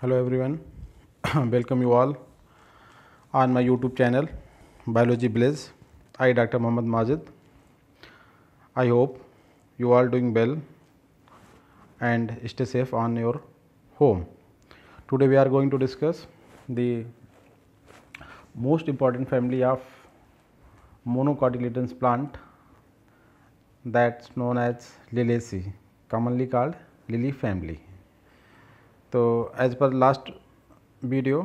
hello everyone welcome you all on my youtube channel biology blaze i dr mohammad majid i hope you all doing well and stay safe on your home today we are going to discuss the most important family of monocotyledons plant that's known as liliaceae commonly called lily family तो as per last video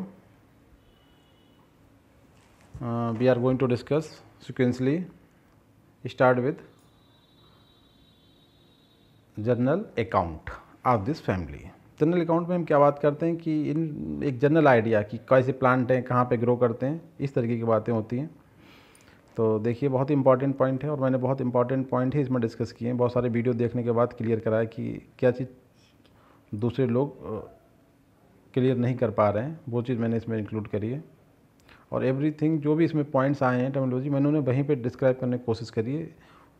we are going to discuss sequentially start with general account of this family general account में हम क्या बात करते हैं कि इन एक general idea कि कैसे प्लांट हैं कहाँ पे ग्रो करते हैं इस तरीके की बातें होती हैं तो देखिए बहुत इंपॉर्टेंट पॉइंट है और मैंने बहुत इंपॉर्टेंट पॉइंट ही इसमें डिस्कस किए हैं बहुत सारे वीडियो देखने के बाद क्लियर कराया कि क्या चीज़ दूसरे लोग क्लियर नहीं कर पा रहे हैं वो चीज़ मैंने इसमें इंक्लूड करी है और एवरीथिंग जो भी इसमें पॉइंट्स आए हैं टेक्नोलॉजी मैंने उन्हें वहीं पर डिस्क्राइब करने की कोशिश करी है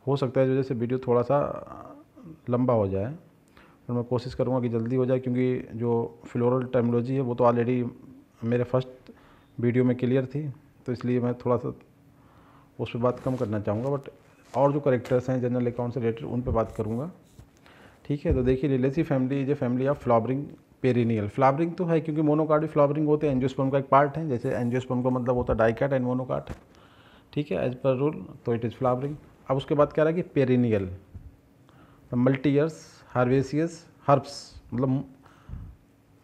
हो सकता है वजह से वीडियो थोड़ा सा लंबा हो जाए पर मैं कोशिश करूँगा कि जल्दी हो जाए क्योंकि जो फ्लोरल टेक्नोलॉजी है वो तो ऑलरेडी मेरे फर्स्ट वीडियो में क्लियर थी तो इसलिए मैं थोड़ा सा उस पर बात कम करना चाहूँगा बट और जो करेक्टर्स हैं जनरल अकाउंट से रिलेटेड उन पर बात करूँगा ठीक है तो देखिए Liliaceae family is a family of flowering perennial flowering तो है क्योंकि मोनोकार्ड भी फ्लावरिंग होते हैं एनजियोस्पर्म का एक पार्ट है जैसे एनजियोस्पर्म का मतलब होता है डाइकाट एंड मोनोकार्ट ठीक है एज पर रूल तो इट इज़ फ्लावरिंग अब उसके बाद क्या रहा कि perennial multi years herbaceous herbs मतलब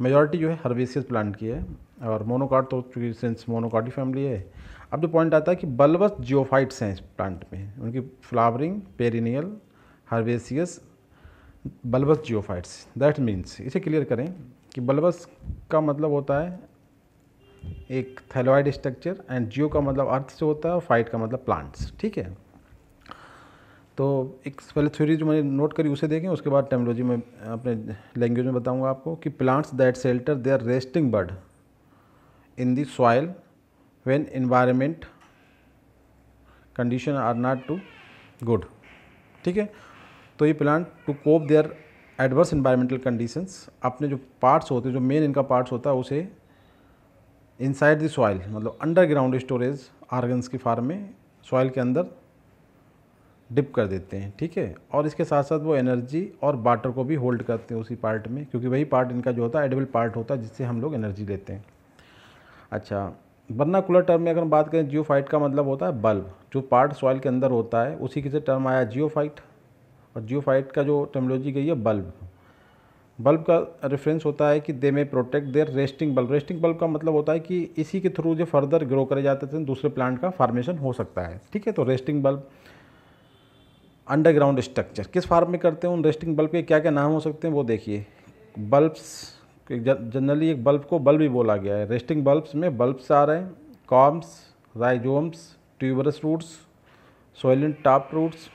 मेजॉरिटी जो है हर्वेसियस प्लांट की है और मोनोकार्ड तो चूँकि सिंस मोनोकार्डी फैमिली है अब जो पॉइंट आता है कि बल्बस जियोफाइट्स हैं इस प्लांट में उनकी flowering perennial herbaceous bulbous geophytes that means इसे क्लियर करें कि बल्बस का मतलब होता है एक थैलोइड स्ट्रक्चर एंड जियो का मतलब अर्थ से होता है फाइट का मतलब प्लांट्स ठीक है तो एक पहले थ्योरी जो मैंने नोट करी उसे देखें उसके बाद टेक्नोलॉजी में अपने लैंग्वेज में बताऊंगा आपको कि plants that shelter they are resting bud in the soil when environment condition are not too good ठीक है तो ये plant to cope their adverse environmental conditions अपने जो पार्ट्स होते हैं जो मेन इनका पार्ट्स होता है उसे इनसाइड द सॉइल मतलब अंडरग्राउंड स्टोरेज आर्गन्स की फार्म में सॉइल के अंदर डिप कर देते हैं ठीक है और इसके साथ साथ वो एनर्जी और वाटर को भी होल्ड करते हैं उसी पार्ट में क्योंकि वही पार्ट इनका जो होता है एडेबल पार्ट होता है जिससे हम लोग एनर्जी लेते हैं अच्छा कूलर टर्म में अगर हम बात करें जियोफाइट का मतलब होता है बल्ब जो पार्ट सॉइल के अंदर होता है उसी के से टर्म आया जियोफाइट और जियोफाइट का जो टर्मोलॉजी गई है बल्ब बल्ब का रेफरेंस होता है कि they may protect their resting bulb resting bulb का मतलब होता है कि इसी के थ्रू जो फर्दर ग्रो करे जाते थे दूसरे प्लांट का फार्मेशन हो सकता है ठीक है तो रेस्टिंग बल्ब अंडरग्राउंड स्ट्रक्चर किस फार्म में करते हैं उन रेस्टिंग बल्ब के क्या क्या नाम हो सकते हैं वो देखिए बल्ब्स जनरली एक बल्ब को बल्ब ही बोला गया है रेस्टिंग बल्ब्स में बल्ब्स आ रहे हैं corms rhizomes tuberous roots swollen tap roots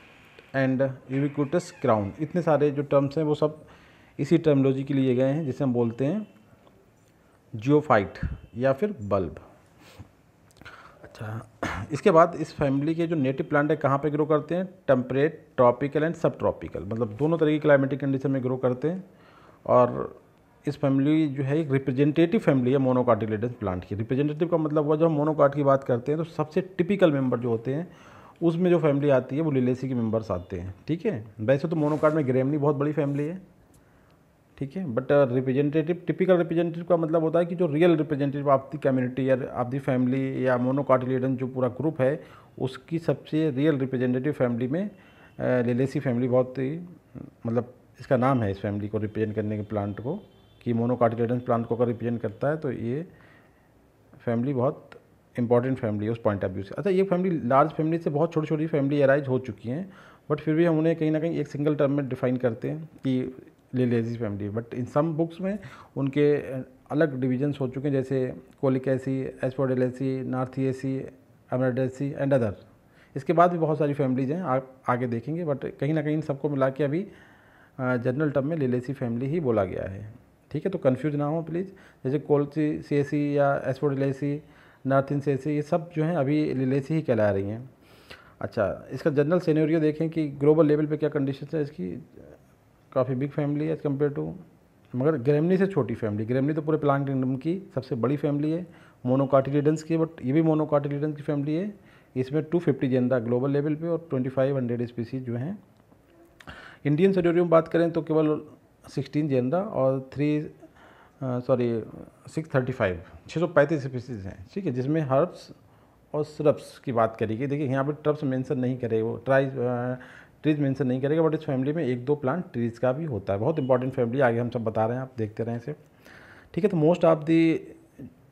and ubiquitous crown इतने सारे जो टर्म्स हैं वो सब इसी टर्मोलॉजी के लिए गए हैं जिसे हम बोलते हैं जियोफाइट या फिर बल्ब अच्छा इसके बाद इस फैमिली के जो नेटिव प्लांट है कहाँ पे ग्रो करते हैं temperate tropical and subtropical मतलब दोनों तरह की क्लाइमेटिक कंडीशन में ग्रो करते हैं और इस फैमिली जो है एक रिप्रेजेंटेटिव फैमिली है मोनोकाटिलेडस प्लांट की रिप्रेजेंटेटिव का मतलब हुआ जब हम मोनोकार्ड की बात करते हैं तो सबसे टिपिकल मेम्बर जो होते हैं उसमें जो फैमिली आती है वो लिलेसी के मेम्बर्स आते हैं ठीक है वैसे तो मोनोकार्ड में ग्रेमनी बहुत बड़ी फैमिली है ठीक है बट रिप्रेजेंटेटिव टिपिकल रिप्रेजेंटेटिव का मतलब होता है कि जो रियल रिप्रेजेंटेटिव आपकी कम्युनिटी या आपकी फैमिली या मोनोकाटिलेडन जो पूरा ग्रुप है उसकी सबसे रियल रिप्रेजेंटेटिव फैमिली में uh, लेलेसी फैमिली बहुत ही मतलब इसका नाम है इस फैमिली को रिप्रेजेंट करने के प्लांट को कि मोनोकाटिलेडन प्लांट को अगर रिप्रेजेंट करता है तो ये फैमिली बहुत इंपॉर्टेंट फैमिली है उस पॉइंट ऑफ व्यू से अच्छा ये फैमिली लार्ज फैमिली से बहुत छोटी छोटी फैमिली अराइज हो चुकी हैं बट फिर भी हम उन्हें कहीं ना कहीं एक सिंगल टर्म में डिफाइन करते हैं कि Liliaceae family but in some books में उनके अलग डिविजन्स हो चुके हैं जैसे कोलिक एसी एसी नॉर्थ एसी एमरडेसी एंड अदर इसके बाद भी बहुत सारी फैमिलीज हैं आप आगे देखेंगे बट कहीं ना कहीं इन सबको मिला के अभी जनरल टर्म में लेलेसी फैमिली ही बोला गया है ठीक है तो कन्फ्यूज ना हो प्लीज़ जैसे कोल सी एसी या एसी नॉर्थ इन ये सब जो हैं अभी लिलेसी ही कहला रही हैं अच्छा इसका जनरल सीनोरियो देखें कि ग्लोबल लेवल पे क्या कंडीशन है इसकी काफ़ी बिग फैमिली है एज़ कम्पेयर टू मगर ग्रेमनी से छोटी फैमिली ग्रेमनी तो पूरे प्लांट किंगडम की सबसे बड़ी फैमिली है मोनोकाटिलीडेंस की बट ये भी मोनोकाटिलीडेंस की फैमिली है इसमें 250 जेंदा ग्लोबल लेवल पे और 2500 स्पीसीज जो हैं इंडियन सेडोरियम बात करें तो केवल 16 जेंदा और three sorry six thirty five छः सौ पैंतीस स्पीसीज हैं ठीक है जिसमें हर्ब्स और सिरप्स की बात करेगी देखिए यहाँ पर ट्रप्स मेंशन नहीं करेगा वो ट्राई ट्रीज मेंशन नहीं करेगा बट इस फैमिली में एक दो प्लांट ट्रीज का भी होता है बहुत इंपॉर्टेंट फैमिली आगे हम सब बता रहे हैं आप देखते रहें इसे ठीक है तो मोस्ट ऑफ दी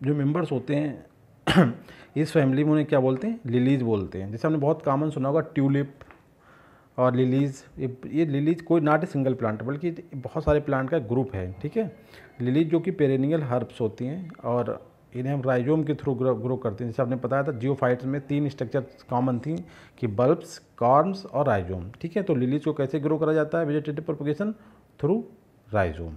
जो मेम्बर्स होते हैं इस फैमिली में उन्हें क्या बोलते हैं लिलीज बोलते हैं जैसे हमने बहुत कॉमन सुना होगा ट्यूलिप और लिलीज ये लिलीज कोई नॉट ए सिंगल प्लांट बल्कि बहुत सारे प्लांट का ग्रुप है ठीक है लिलीज जो कि पेरेनियल हर्ब्स होती हैं और इन्हें हम राइजोम के थ्रू ग्रो ग्रो करते हैं जैसे आपने बताया था जियोफाइट्स में तीन स्ट्रक्चर कॉमन थी कि बल्ब्स कॉर्म्स और राइजोम ठीक है तो लिलीज को कैसे ग्रो करा जाता है वेजिटेटिव प्रोपोगेशन थ्रू राइजोम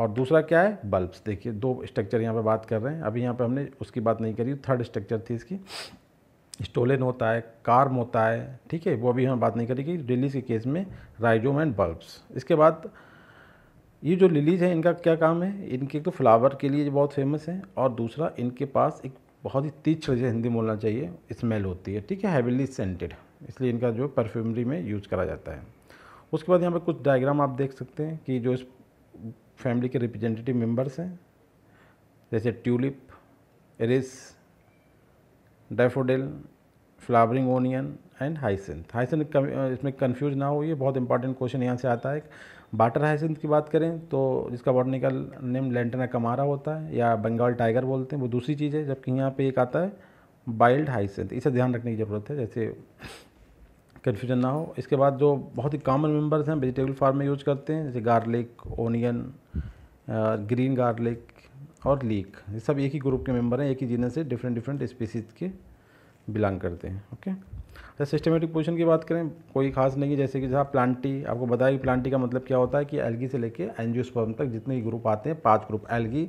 और दूसरा क्या है बल्ब्स देखिए दो स्ट्रक्चर यहाँ पर बात कर रहे हैं अभी यहाँ पर हमने उसकी बात नहीं करी थर्ड स्ट्रक्चर थी इसकी स्टोलन होता है कार्म होता है ठीक है वो अभी हम बात नहीं करेंगे रिलीज के केस में राइजोम एंड बल्ब्स इसके बाद ये जो लिलीज है इनका क्या काम है इनके तो फ्लावर के लिए बहुत फेमस है और दूसरा इनके पास एक बहुत ही तीक्ष्ण जैसे हिंदी बोलना चाहिए स्मेल होती है ठीक है हैविली सेंटेड इसलिए इनका जो परफ्यूमरी में यूज़ करा जाता है उसके बाद यहाँ पर कुछ डायग्राम आप देख सकते हैं कि जो इस फैमिली के रिप्रेजेंटेटिव मेंबर्स हैं जैसे tulip iris daffodil flowering onion and hyacinth hyacinth इसमें कन्फ्यूज ना हो ये बहुत इंपॉर्टेंट क्वेश्चन यहाँ से आता है बाटर हाइसेंथ की बात करें तो जिसका बॉटनिकल नेम लेंटना कमारा होता है या बंगाल टाइगर बोलते हैं वो दूसरी चीज़ है जबकि यहाँ पे एक आता है बाइल्ड हाइसेंथ इसे ध्यान रखने की ज़रूरत है जैसे कन्फ्यूजन ना हो इसके बाद जो बहुत ही कॉमन मेम्बर्स हैं वेजिटेबल फार्म में यूज करते हैं जैसे गार्लिक ओनियन ग्रीन गार्लिक और लीक ये सब एक ही ग्रुप के मेंबर हैं एक ही जीनस से डिफरेंट डिफरेंट स्पीसीज के बिलोंग करते हैं ओके अच्छा सिस्टमेटिक पोजिशन की बात करें कोई खास नहीं है जैसे कि जहाँ प्लांटी आपको बताया कि प्लांटी का मतलब क्या होता है कि एलगी से लेके एनजियोस्पर्म तक जितने ग्रुप आते हैं पांच group algae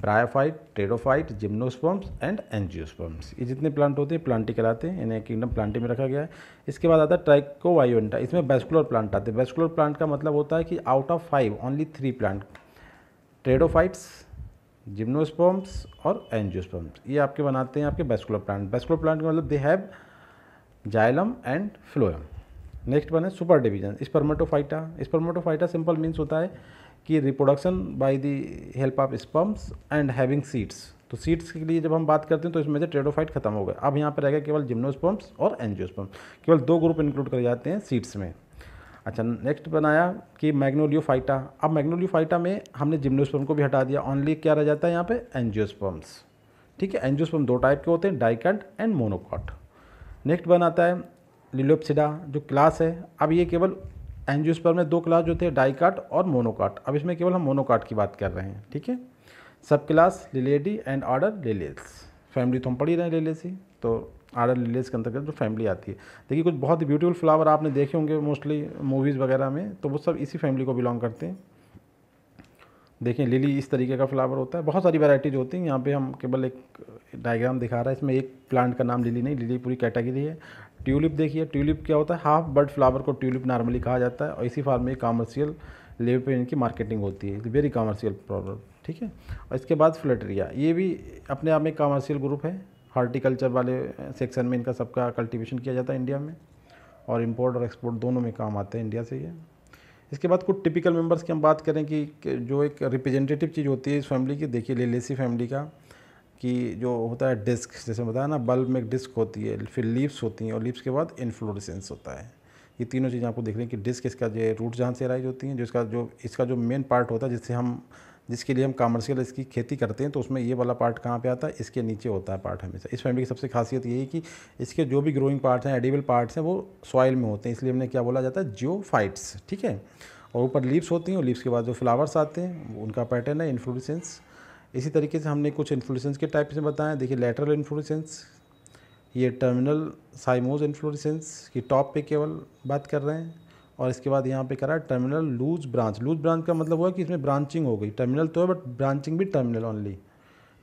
bryophyte pteridophyte gymnosperms and angiosperms ये जितने प्लांट होते हैं प्लांटी कहलाते हैं इन्हें किंगडम प्लांटी में रखा गया है इसके बाद आता है वायोन्टा इसमें बेस्कुलर प्लांट आते हैं बेस्कुलर प्लांट का मतलब होता है कि out of five only three plant pteridophytes gymnosperms और एनजियोस्पम्स ये आपके बनाते हैं आपके बेस्कुलर प्लांट बेस्कुलर प्लांट का मतलब they have xylem and phloem next one है super division spermatophyta spermatophyta simple means होता है कि reproduction by the help of sperms and having seeds तो सीड्स के लिए जब हम बात करते हैं तो इसमें से ट्रेडोफाइट खत्म हो गया अब यहाँ पर रह गया केवल जिम्नोस्पम्स और एनजियोस्पम्स केवल दो ग्रुप इंक्लूड कर जाते हैं सीड्स में अच्छा नेक्स्ट बनाया कि मैग्नोलियो फाइटा अब मैग्नोलियो फाइटा में हमने जिम्नोस्पर्म को भी हटा दिया ओनली क्या रह जाता है यहाँ पे एनजियोस्पर्म्स ठीक है एनजियोस्पर्म दो टाइप के होते हैं डाइकट एंड मोनोकॉट नेक्स्ट बनाता है लिलोपसिडा जो क्लास है अब ये केवल एनजियोस्पर्म में दो क्लास जो थे डाइकाट और मोनोकाट अब इसमें केवल हम मोनोकाट की बात कर रहे हैं ठीक है subclass Liliidae and order Liliales family तो हम पढ़ ही रहे हैं लेलेसी तो आडल लिलेज के अंतर्गत जो फैमिली आती है देखिए कुछ बहुत ही ब्यूटीफुल फ्लावर आपने देखे होंगे मोस्टली मूवीज़ वगैरह में तो वो सब इसी फैमिली को बिलोंग करते हैं देखिए लिली इस तरीके का फ्लावर होता है बहुत सारी वैरायटीज होती हैं यहाँ पे हम केवल एक डायग्राम दिखा रहा है इसमें एक प्लांट का नाम लिली नहीं लिली पूरी कैटेगरी है ट्यूलिप देखिए ट्यूलिप क्या होता है हाफ बर्ड फ्लावर को ट्यूलिप नॉर्मली कहा जाता है और इसी फार्म में कॉमर्शियल लेवल पर इनकी मार्केटिंग होती है वेरी कॉमर्शियल प्रॉब्लम ठीक है और इसके बाद फ्लटरिया ये भी अपने आप में कॉमर्शियल ग्रुप है हार्टिकल्चर वाले सेक्शन में इनका सबका कल्टीवेशन किया जाता है इंडिया में और इम्पोर्ट और एक्सपोर्ट दोनों में काम आते हैं इंडिया से ये इसके बाद कुछ टिपिकल मेंबर्स की हम बात करें कि जो एक रिप्रेजेंटेटिव चीज़ होती है इस फैमिली की देखिए लेलेसी फैमिली का कि जो होता है डिस्क जैसे बताया ना बल्ब में एक डिस्क होती है फिर लीव्स होती हैं और लीव्स के बाद इन्फ्लोरेसेंस होता है ये तीनों चीज़ें आपको देख रहे हैं कि डिस्क इसका जो रूट जहाँ से राइज होती हैं जो इसका जो इसका जो मेन पार्ट होता है जिससे हम जिसके लिए हम कॉमर्शियल इसकी खेती करते हैं तो उसमें ये वाला पार्ट कहाँ पे आता है इसके नीचे होता है पार्ट हमेशा इस फैमिली की सबसे खासियत यही है कि इसके जो भी ग्रोइंग पार्ट्स हैं एडिबल पार्ट्स हैं वो सॉइल में होते हैं इसलिए हमने क्या बोला जाता है जियो ठीक है और ऊपर लीव्स होती हैं और लीव्स के बाद जो फ्लावर्स आते हैं उनका पैटर्न है इन्फ्लुसेंस इसी तरीके से हमने कुछ इन्फ्लुसेंस के टाइप्स में बताएं देखिए लेटरल इन्फ्लुसेंस ये टर्मिनल साइमोज इन्फ्लुसेंस की टॉप पे केवल बात कर रहे हैं और इसके बाद यहाँ पे करा terminal loose branch loose branch का मतलब हुआ कि इसमें ब्रांचिंग हो गई टर्मिनल तो है बट ब्रांचिंग भी टर्मिनल ओनली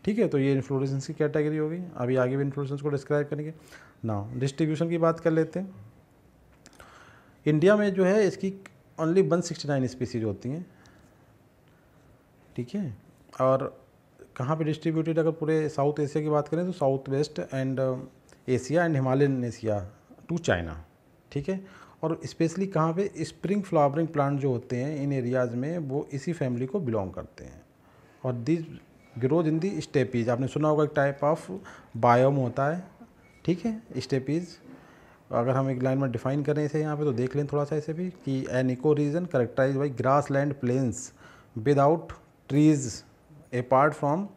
ठीक है तो ये इन्फ्लोरेसेंस की कैटेगरी हो गई अभी आगे भी इन्फ्लोरेसेंस को डिस्क्राइब करेंगे ना डिस्ट्रीब्यूशन की बात कर लेते हैं इंडिया में जो है इसकी only one sixty nine species होती हैं ठीक है और कहाँ पे डिस्ट्रीब्यूटेड अगर पूरे साउथ एशिया की बात करें तो south west and Asia and Himalayan Asia to China ठीक है और स्पेशली कहाँ पे स्प्रिंग फ्लावरिंग प्लांट जो होते हैं इन एरियाज़ में वो इसी फैमिली को बिलोंग करते हैं और this grows in the steppes आपने सुना होगा एक टाइप ऑफ बायोम होता है ठीक है स्टेपीज़ अगर हम एक लाइन में डिफाइन करें इसे यहाँ पे तो देख लें थोड़ा सा इसे भी कि an eco region characterized by grassland plains without trees apart from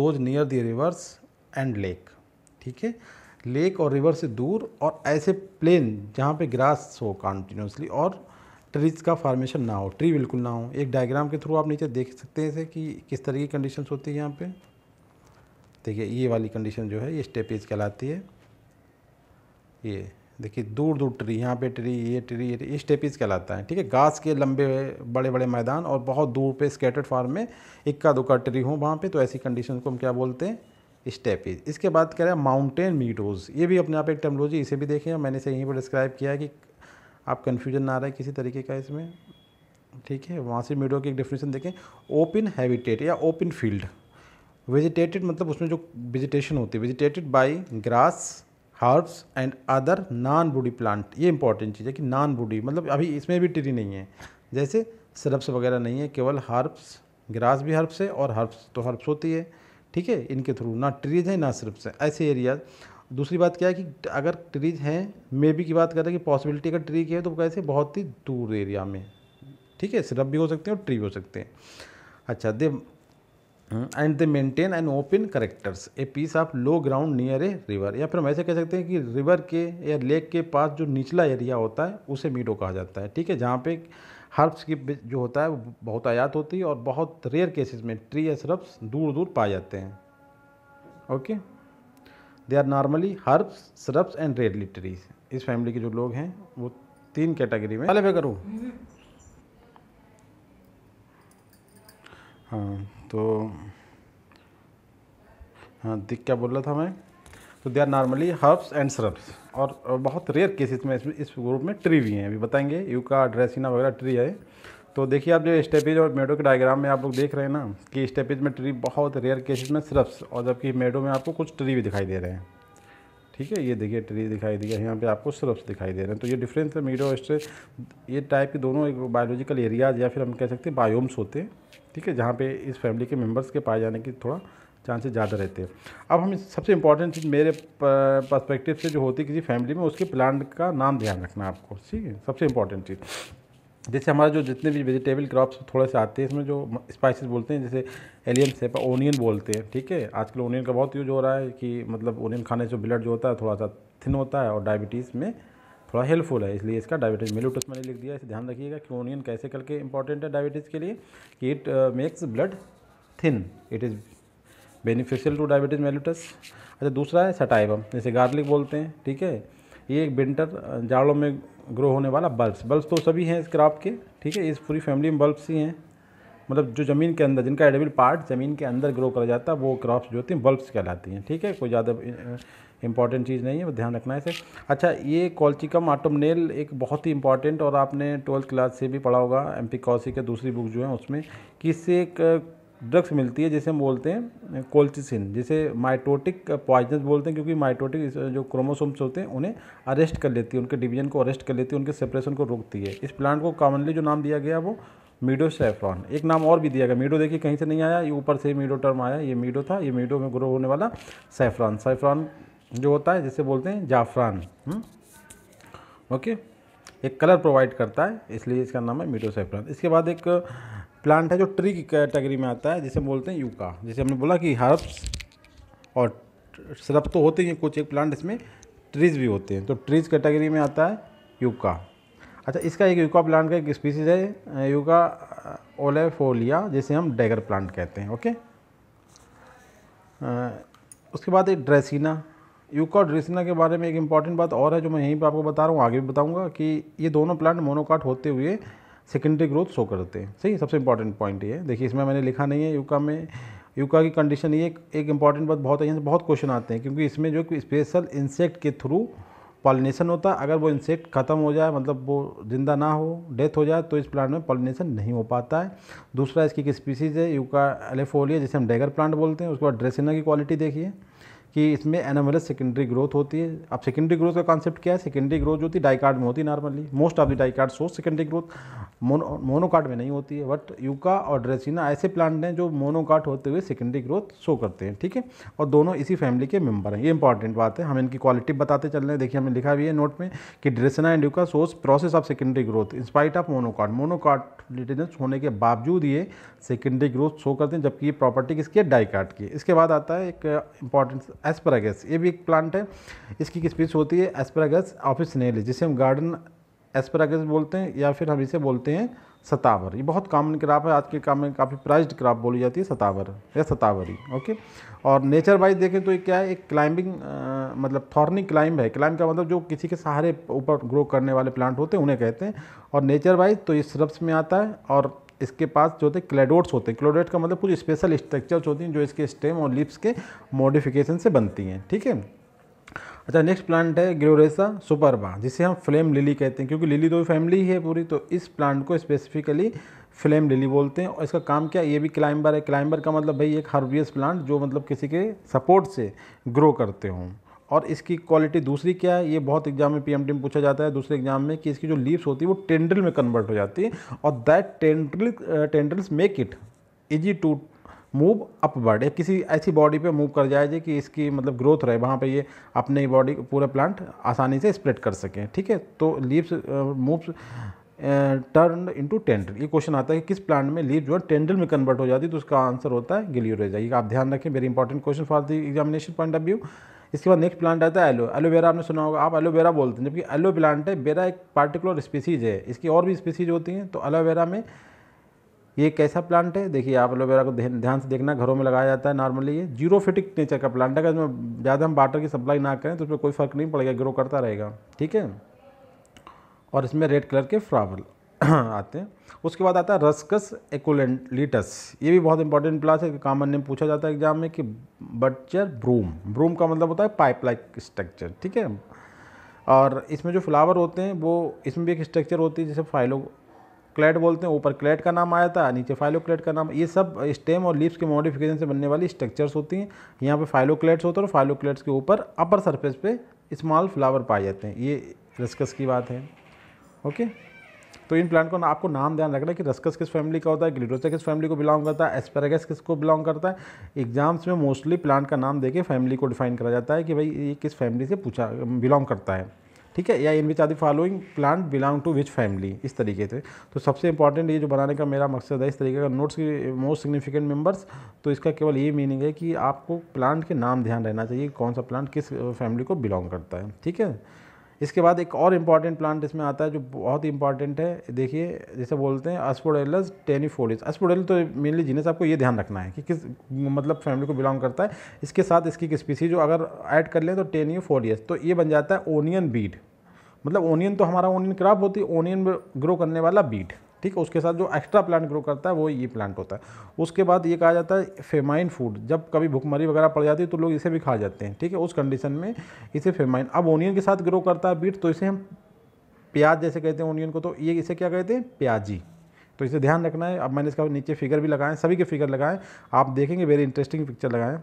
those near the rivers and lake ठीक है लेक और रिवर से दूर और ऐसे प्लेन जहाँ पे ग्रास हो कॉन्टीन्यूसली और ट्रीज का फार्मेशन ना हो ट्री बिल्कुल ना हो एक डायग्राम के थ्रू आप नीचे देख सकते हैं इसे कि किस तरह की कंडीशंस होती है यहाँ पे देखिए ये वाली कंडीशन जो है ये स्टेपेज कहलाती है ये देखिए दूर दूर ट्री यहाँ पे ट्री ये ट्री ये, ट्री स्टेपीज कहलाता है ठीक है घास के लंबे बड़े बड़े मैदान और बहुत दूर पे स्केटर्ड फार्म में इक्का दुक्का ट्री हो वहाँ पे तो ऐसी कंडीशन को हम क्या बोलते हैं स्टेप इज इसके बाद कह रहे हैं माउंटेन मीडोज़ ये भी अपने आप एक टर्मोलॉजी इसे भी देखें मैंने इसे यहीं पर डिस्क्राइब किया है कि आप कन्फ्यूजन ना रहे किसी तरीके का इसमें ठीक है वहाँ से मीडो की एक डेफिनेशन देखें ओपन हैबिटेट या ओपन फील्ड वेजिटेटेड मतलब उसमें जो वेजिटेशन होती है vegetated by grass herbs and other non woody plant ये इंपॉर्टेंट चीज़ है कि नॉन बूडी मतलब अभी इसमें भी ट्री नहीं है जैसे सरब्स वगैरह नहीं है केवल हर्ब्स ग्रास भी हर्ब्स है और हर्ब्स तो हर्ब्स होती है ठीक है इनके थ्रू ना ट्रीज हैं ना सिर्फ ऐसे एरियाज दूसरी बात क्या है कि अगर ट्रीज हैं मे बी की बात करें कि पॉसिबिलिटी अगर ट्री की है तो कैसे बहुत ही दूर एरिया में ठीक है सिरप भी हो सकते हैं और ट्री भी हो सकते हैं अच्छा they and they maintain an open characters a piece of low ground near a river या फिर हम ऐसे कह सकते हैं कि रिवर के या लेक के पास जो निचला एरिया होता है उसे मीडो कहा जाता है ठीक है जहाँ पे हर्ब्स की जो होता है वो बहुत आयात होती है और बहुत रेयर केसेस में ट्री या सिरप्स दूर दूर पाए जाते हैं okay they are normally herbs shrubs and rarely trees इस फैमिली के जो लोग हैं वो तीन कैटेगरी में पहले मैं करूँ हाँ तो हाँ दिख क्या बोल रहा था मैं तो they are normally herbs and shrubs और बहुत रेयर केसेस में इसमें इस ग्रुप में ट्री भी हैं अभी बताएंगे यू का ड्रेसिना वगैरह ट्री है तो देखिए आप जो स्टेपेज और मेडो के डायग्राम में आप लोग देख रहे हैं ना कि स्टेपेज में ट्री बहुत रेयर केसेस में सिरप्स और जबकि मेडो में आपको कुछ ट्री भी दिखाई दे रहे हैं ठीक है ये देखिए ट्री दिखाई दिया यहाँ पे आपको सिरप्स दिखाई दे रहे हैं तो ये डिफरेंस है मीडो स्ट्रेस ये टाइप के दोनों एक बायोलॉजिकल एरियाज या फिर हम कह सकते हैं बायोम्स होते हैं ठीक है जहाँ पे इस फैमिली के मेम्बर्स के पाए जाने की थोड़ा चांसेस ज़्यादा रहते हैं अब हम सबसे इंपॉर्टेंट चीज़ मेरे पर्सपेक्टिव से जो होती है किसी फैमिली में उसके प्लांट का नाम ध्यान रखना आपको ठीक है सबसे इंपॉर्टेंट चीज़ जैसे हमारा जो जितने भी वेजिटेबल क्रॉप्स थोड़े से आते हैं इसमें जो स्पाइसेस बोलते हैं जैसे एलियन से ओनियन बोलते हैं ठीक है आजकल ओनियन का बहुत यूज हो रहा है कि मतलब ओनियन खाने से ब्लड जो होता है थोड़ा सा थिन होता है और डायबिटीज़ में थोड़ा हेल्पफुल है इसलिए इसका डायबिटीज़ मिलोटस मैंने लिख दिया इसे ध्यान रखिएगा कि ओनियन कैसे करके इंपॉर्टेंट है डायबिटीज़ के लिए कि it makes blood thin it is beneficial to diabetes mellitus अच्छा दूसरा है सटाइबम जैसे गार्लिक बोलते हैं ठीक है ये एक विंटर जाड़ों में ग्रो होने वाला बल्ब्स बल्ब्स तो सभी हैं इस क्रॉप के ठीक है इस पूरी फैमिली में बल्ब्स ही हैं मतलब जो ज़मीन के अंदर जिनका एडेबल पार्ट ज़मीन के अंदर ग्रो करा जाता है वो क्रॉप्स जो होती हैं बल्ब्स कहलाती हैं ठीक है कोई ज़्यादा इंपॉर्टेंट चीज़ नहीं है ध्यान रखना है इसे अच्छा ये कॉल्चिकम आटोमनेल एक बहुत ही इंपॉर्टेंट और आपने ट्वेल्थ क्लास से भी पढ़ा होगा एम पी कौसी के दूसरी बुक जो है उसमें कि इससे एक ड्रग्स मिलती है जिसे हम बोलते हैं कोल्चिसिन जिसे माइटोटिक पॉइजन बोलते हैं क्योंकि माइटोटिक जो क्रोमोसोम्स होते हैं उन्हें अरेस्ट कर लेती है उनके डिवीजन को अरेस्ट कर लेती है उनके सेपरेशन को रोकती है इस प्लांट को कॉमनली जो नाम दिया गया वो मीडो सेफ्रॉन एक नाम और भी दिया गया मीडो देखिए कहीं से नहीं आया ये ऊपर से ही मीडो टर्म आया ये मीडो था ये मीडो में ग्रो होने वाला सेफ्रॉन सेफ्रॉन जो होता है जिसे बोलते हैं जाफरान हम्म, ओके एक कलर प्रोवाइड करता है इसलिए इसका नाम है मीडो सेफ्रॉन इसके बाद एक प्लांट है जो ट्री की कैटेगरी में आता है जिसे बोलते हैं यूका जैसे हमने बोला कि हर्ब्स और सिरप तो होते ही हैं कुछ एक प्लांट इसमें ट्रीज भी होते हैं तो ट्रीज कैटेगरी में आता है यूका अच्छा इसका एक यूका प्लांट का एक स्पीसीज है यूका ओलेफोलिया जिसे हम डैगर प्लांट कहते हैं ओके आ, उसके बाद एक ड्रेसिना यूका और ड्रेसिना के बारे में एक इम्पॉर्टेंट बात और है जो मैं यहीं पर आपको बता रहा हूँ आगे भी बताऊँगा कि ये दोनों प्लांट मोनोकाट होते हुए सेकेंडरी ग्रोथ शो करते हैं सही सबसे इंपॉर्टेंट पॉइंट ये देखिए इसमें मैंने लिखा नहीं है यूका में यूका की कंडीशन ये एक इंपॉर्टेंट बात बहुत है यहाँ से बहुत क्वेश्चन आते हैं क्योंकि इसमें जो स्पेशल इंसेक्ट के थ्रू पॉलिनेशन होता है अगर वो इंसेक्ट ख़त्म हो जाए मतलब वो जिंदा ना हो डेथ हो जाए तो इस प्लांट में पॉलिनेशन नहीं हो पाता है दूसरा इसकी एक स्पीसीज़ है यूका एलेफोलिया जिसे हम डेगर प्लांट बोलते हैं उसके बाद ड्रेसिना की क्वालिटी देखिए कि इसमें एनामलस सेकेंडरी ग्रोथ होती है अब सेकेंडरी ग्रोथ का कॉन्सेप्ट क्या है सेकेंडरी ग्रोथ जो होती है डाईकार्ड में होती है normally most of the dicot सोर्स सेकेंडरी ग्रोथ मोनो मोनोकार्ड में नहीं होती है बट यूका और ड्रेसिना ऐसे प्लांट हैं जो मोनोकार्ड होते हुए सेकेंडरी ग्रोथ शो करते हैं ठीक है और दोनों इसी फैमिली के मेम्बर हैं ये इंपॉर्टेंट बात है हम इनकी क्वालिटी बताते चल रहे हैं देखिए हमने लिखा भी है नोट में कि ड्रेसिना एंड यूका सोर्स process of secondary growth in spite of monocot monocot डिटेंस होने के बावजूद ये सेकेंडरी ग्रोथ शो करते हैं जबकि ये प्रॉपर्टी किसकी है डाईकार्ड की इसके बाद आता है एक इंपॉर्टेंट एस्परागस ये भी एक प्लांट है इसकी पीस होती है एस्परागस ऑफिस नेल जिसे हम गार्डन एस्परागस बोलते हैं या फिर हम इसे बोलते हैं सतावर ये बहुत कॉमन क्राप है आज के काम में काफ़ी प्राइज्ड क्राप बोली जाती है सतावर या सतावरी ओके और नेचर वाइज देखें तो ये क्या है एक क्लाइंबिंग मतलब थॉर्निक क्लाइंब है क्लाइंब का मतलब जो किसी के सहारे ऊपर ग्रो करने वाले प्लांट होते हैं उन्हें कहते हैं और नेचर वाइज तो ये श्रब्स में आता है और इसके पास जो होते हैं क्लेडोट्स होते हैं क्लोडोट्स का मतलब पूरी स्पेशल स्ट्रक्चर्स होती हैं जो इसके स्टेम और लिप्स के मॉडिफिकेशन से बनती हैं ठीक है अच्छा नेक्स्ट प्लांट है ग्लोरेसा सुपरबा जिसे हम फ्लेम लिली कहते हैं क्योंकि लिली तो फैमिली ही है पूरी तो इस प्लांट को स्पेसिफिकली फ्लेम लिली बोलते हैं और इसका काम क्या ये भी क्लाइंबर है क्लाइंबर का मतलब भाई एक हार्बियस प्लांट जो मतलब किसी के सपोर्ट से ग्रो करते हों और इसकी क्वालिटी दूसरी क्या है ये बहुत एग्जाम में टी में पूछा जाता है दूसरे एग्जाम में कि इसकी जो लीव्स होती है वो टेंड्रिल में कन्वर्ट हो जाती है और that tendril tendrils make it easy to move upward या किसी ऐसी बॉडी पे मूव कर जाए कि इसकी मतलब ग्रोथ रहे वहाँ पे ये अपने बॉडी पूरा प्लांट आसानी से स्प्रेड कर सकें ठीक है तो leaves moves turn into tendril ये क्वेश्चन आता है कि किस प्लांट में लीव जो है टेंडल में कन्वर्ट हो जाती है तो उसका आंसर होता है गिलियोरेजा ये आप ध्यान रखें very important question for the examination point of view इसके बाद नेक्स्ट प्लांट आता है एलो एलोवेरा आपने सुना होगा आप एलोवेरा बोलते हैं जबकि एलो प्लांट है बेरा एक पार्टिकुलर स्पीसीज है इसकी और भी स्पीसीज होती हैं तो एलोवेरा में ये कैसा प्लांट है देखिए आप एलोवेरा को ध्यान से देखना घरों में लगाया जाता है नॉर्मली ये जीरोफिटिक नेचर का प्लांट है अगर इसमें ज़्यादा हम वाटर की सप्लाई ना करें तो उसमें कोई फर्क नहीं पड़ेगा ग्रो करता रहेगा ठीक है और इसमें रेड कलर के फ्लावर आते हैं उसके बाद आता है रसकस एकोलेटस ये भी बहुत इंपॉर्टेंट प्लास है कामन नेम पूछा जाता है एग्जाम में कि बटचर ब्रूम ब्रूम का मतलब होता है पाइप लाइक स्ट्रक्चर ठीक है और इसमें जो फ्लावर होते हैं वो इसमें भी एक स्ट्रक्चर होती है जैसे फाइलो क्लेट बोलते हैं ऊपर क्लेट का नाम आया था नीचे फाइलोक्लेट का नाम ये सब स्टेम और लीव्स के मॉडिफिकेशन से बनने वाली स्ट्रक्चर्स होती हैं यहाँ पे फाइलोक्लेट्स होते हैं और फाइलोक्लेट्स के ऊपर अपर सरफेस पे स्मॉल फ्लावर पाए जाते हैं ये रिस्कस की बात है ओके तो इन प्लांट को ना आपको नाम ध्यान रखना है कि रस्कस किस फैमिली का होता है ग्लिडोसा किस फैमिली को बिलोंग करता है एस्पेरागस किसको बिलोंग करता है एग्जाम्स में मोस्टली प्लांट का नाम देके फैमिली को डिफाइन करा जाता है कि भाई ये किस फैमिली से पूछा बिलोंग करता है ठीक है या in which are the following plant belong to which family इस तरीके से तो सबसे इंपॉर्टेंट ये जो बनाने का मेरा मकसद है इस तरीके का नोट्स की मोस्ट सिग्निफिकेंट मेंबर्स तो इसका केवल ये मीनिंग है कि आपको प्लांट के नाम ध्यान रहना चाहिए कौन सा प्लांट किस फैमिली को बिलोंग करता है ठीक है इसके बाद एक और इम्पॉर्टेंट प्लांट इसमें आता है जो बहुत ही इंपॉर्टेंट है देखिए जैसे बोलते हैं अस्पोडेलस टेनिफोलिस अस्पोडेल तो मेनली जीनस आपको ये ध्यान रखना है कि किस मतलब फैमिली को बिलोंग करता है इसके साथ इसकी एक स्पीसी जो अगर ऐड कर लें तो टेनियोफोडियस तो ये बन जाता है ओनियन बीड मतलब ओनियन तो हमारा ओनियन क्रॉप होती है ओनियन ग्रो करने वाला बीट ठीक है उसके साथ जो एक्स्ट्रा प्लांट ग्रो करता है वो ये प्लांट होता है उसके बाद ये कहा जाता है फेमाइन फूड जब कभी भुखमरी वगैरह पड़ जाती है तो लोग इसे भी खा जाते हैं ठीक है उस कंडीशन में इसे फेमाइन अब ओनियन के साथ ग्रो करता है बीट तो इसे हम प्याज जैसे कहते हैं ओनियन को तो ये इसे क्या कहते हैं प्याजी तो इसे ध्यान रखना है अब मैंने इसका नीचे फिगर भी लगाएं सभी के फिगर लगाएं आप देखेंगे वेरी इंटरेस्टिंग पिक्चर लगाएं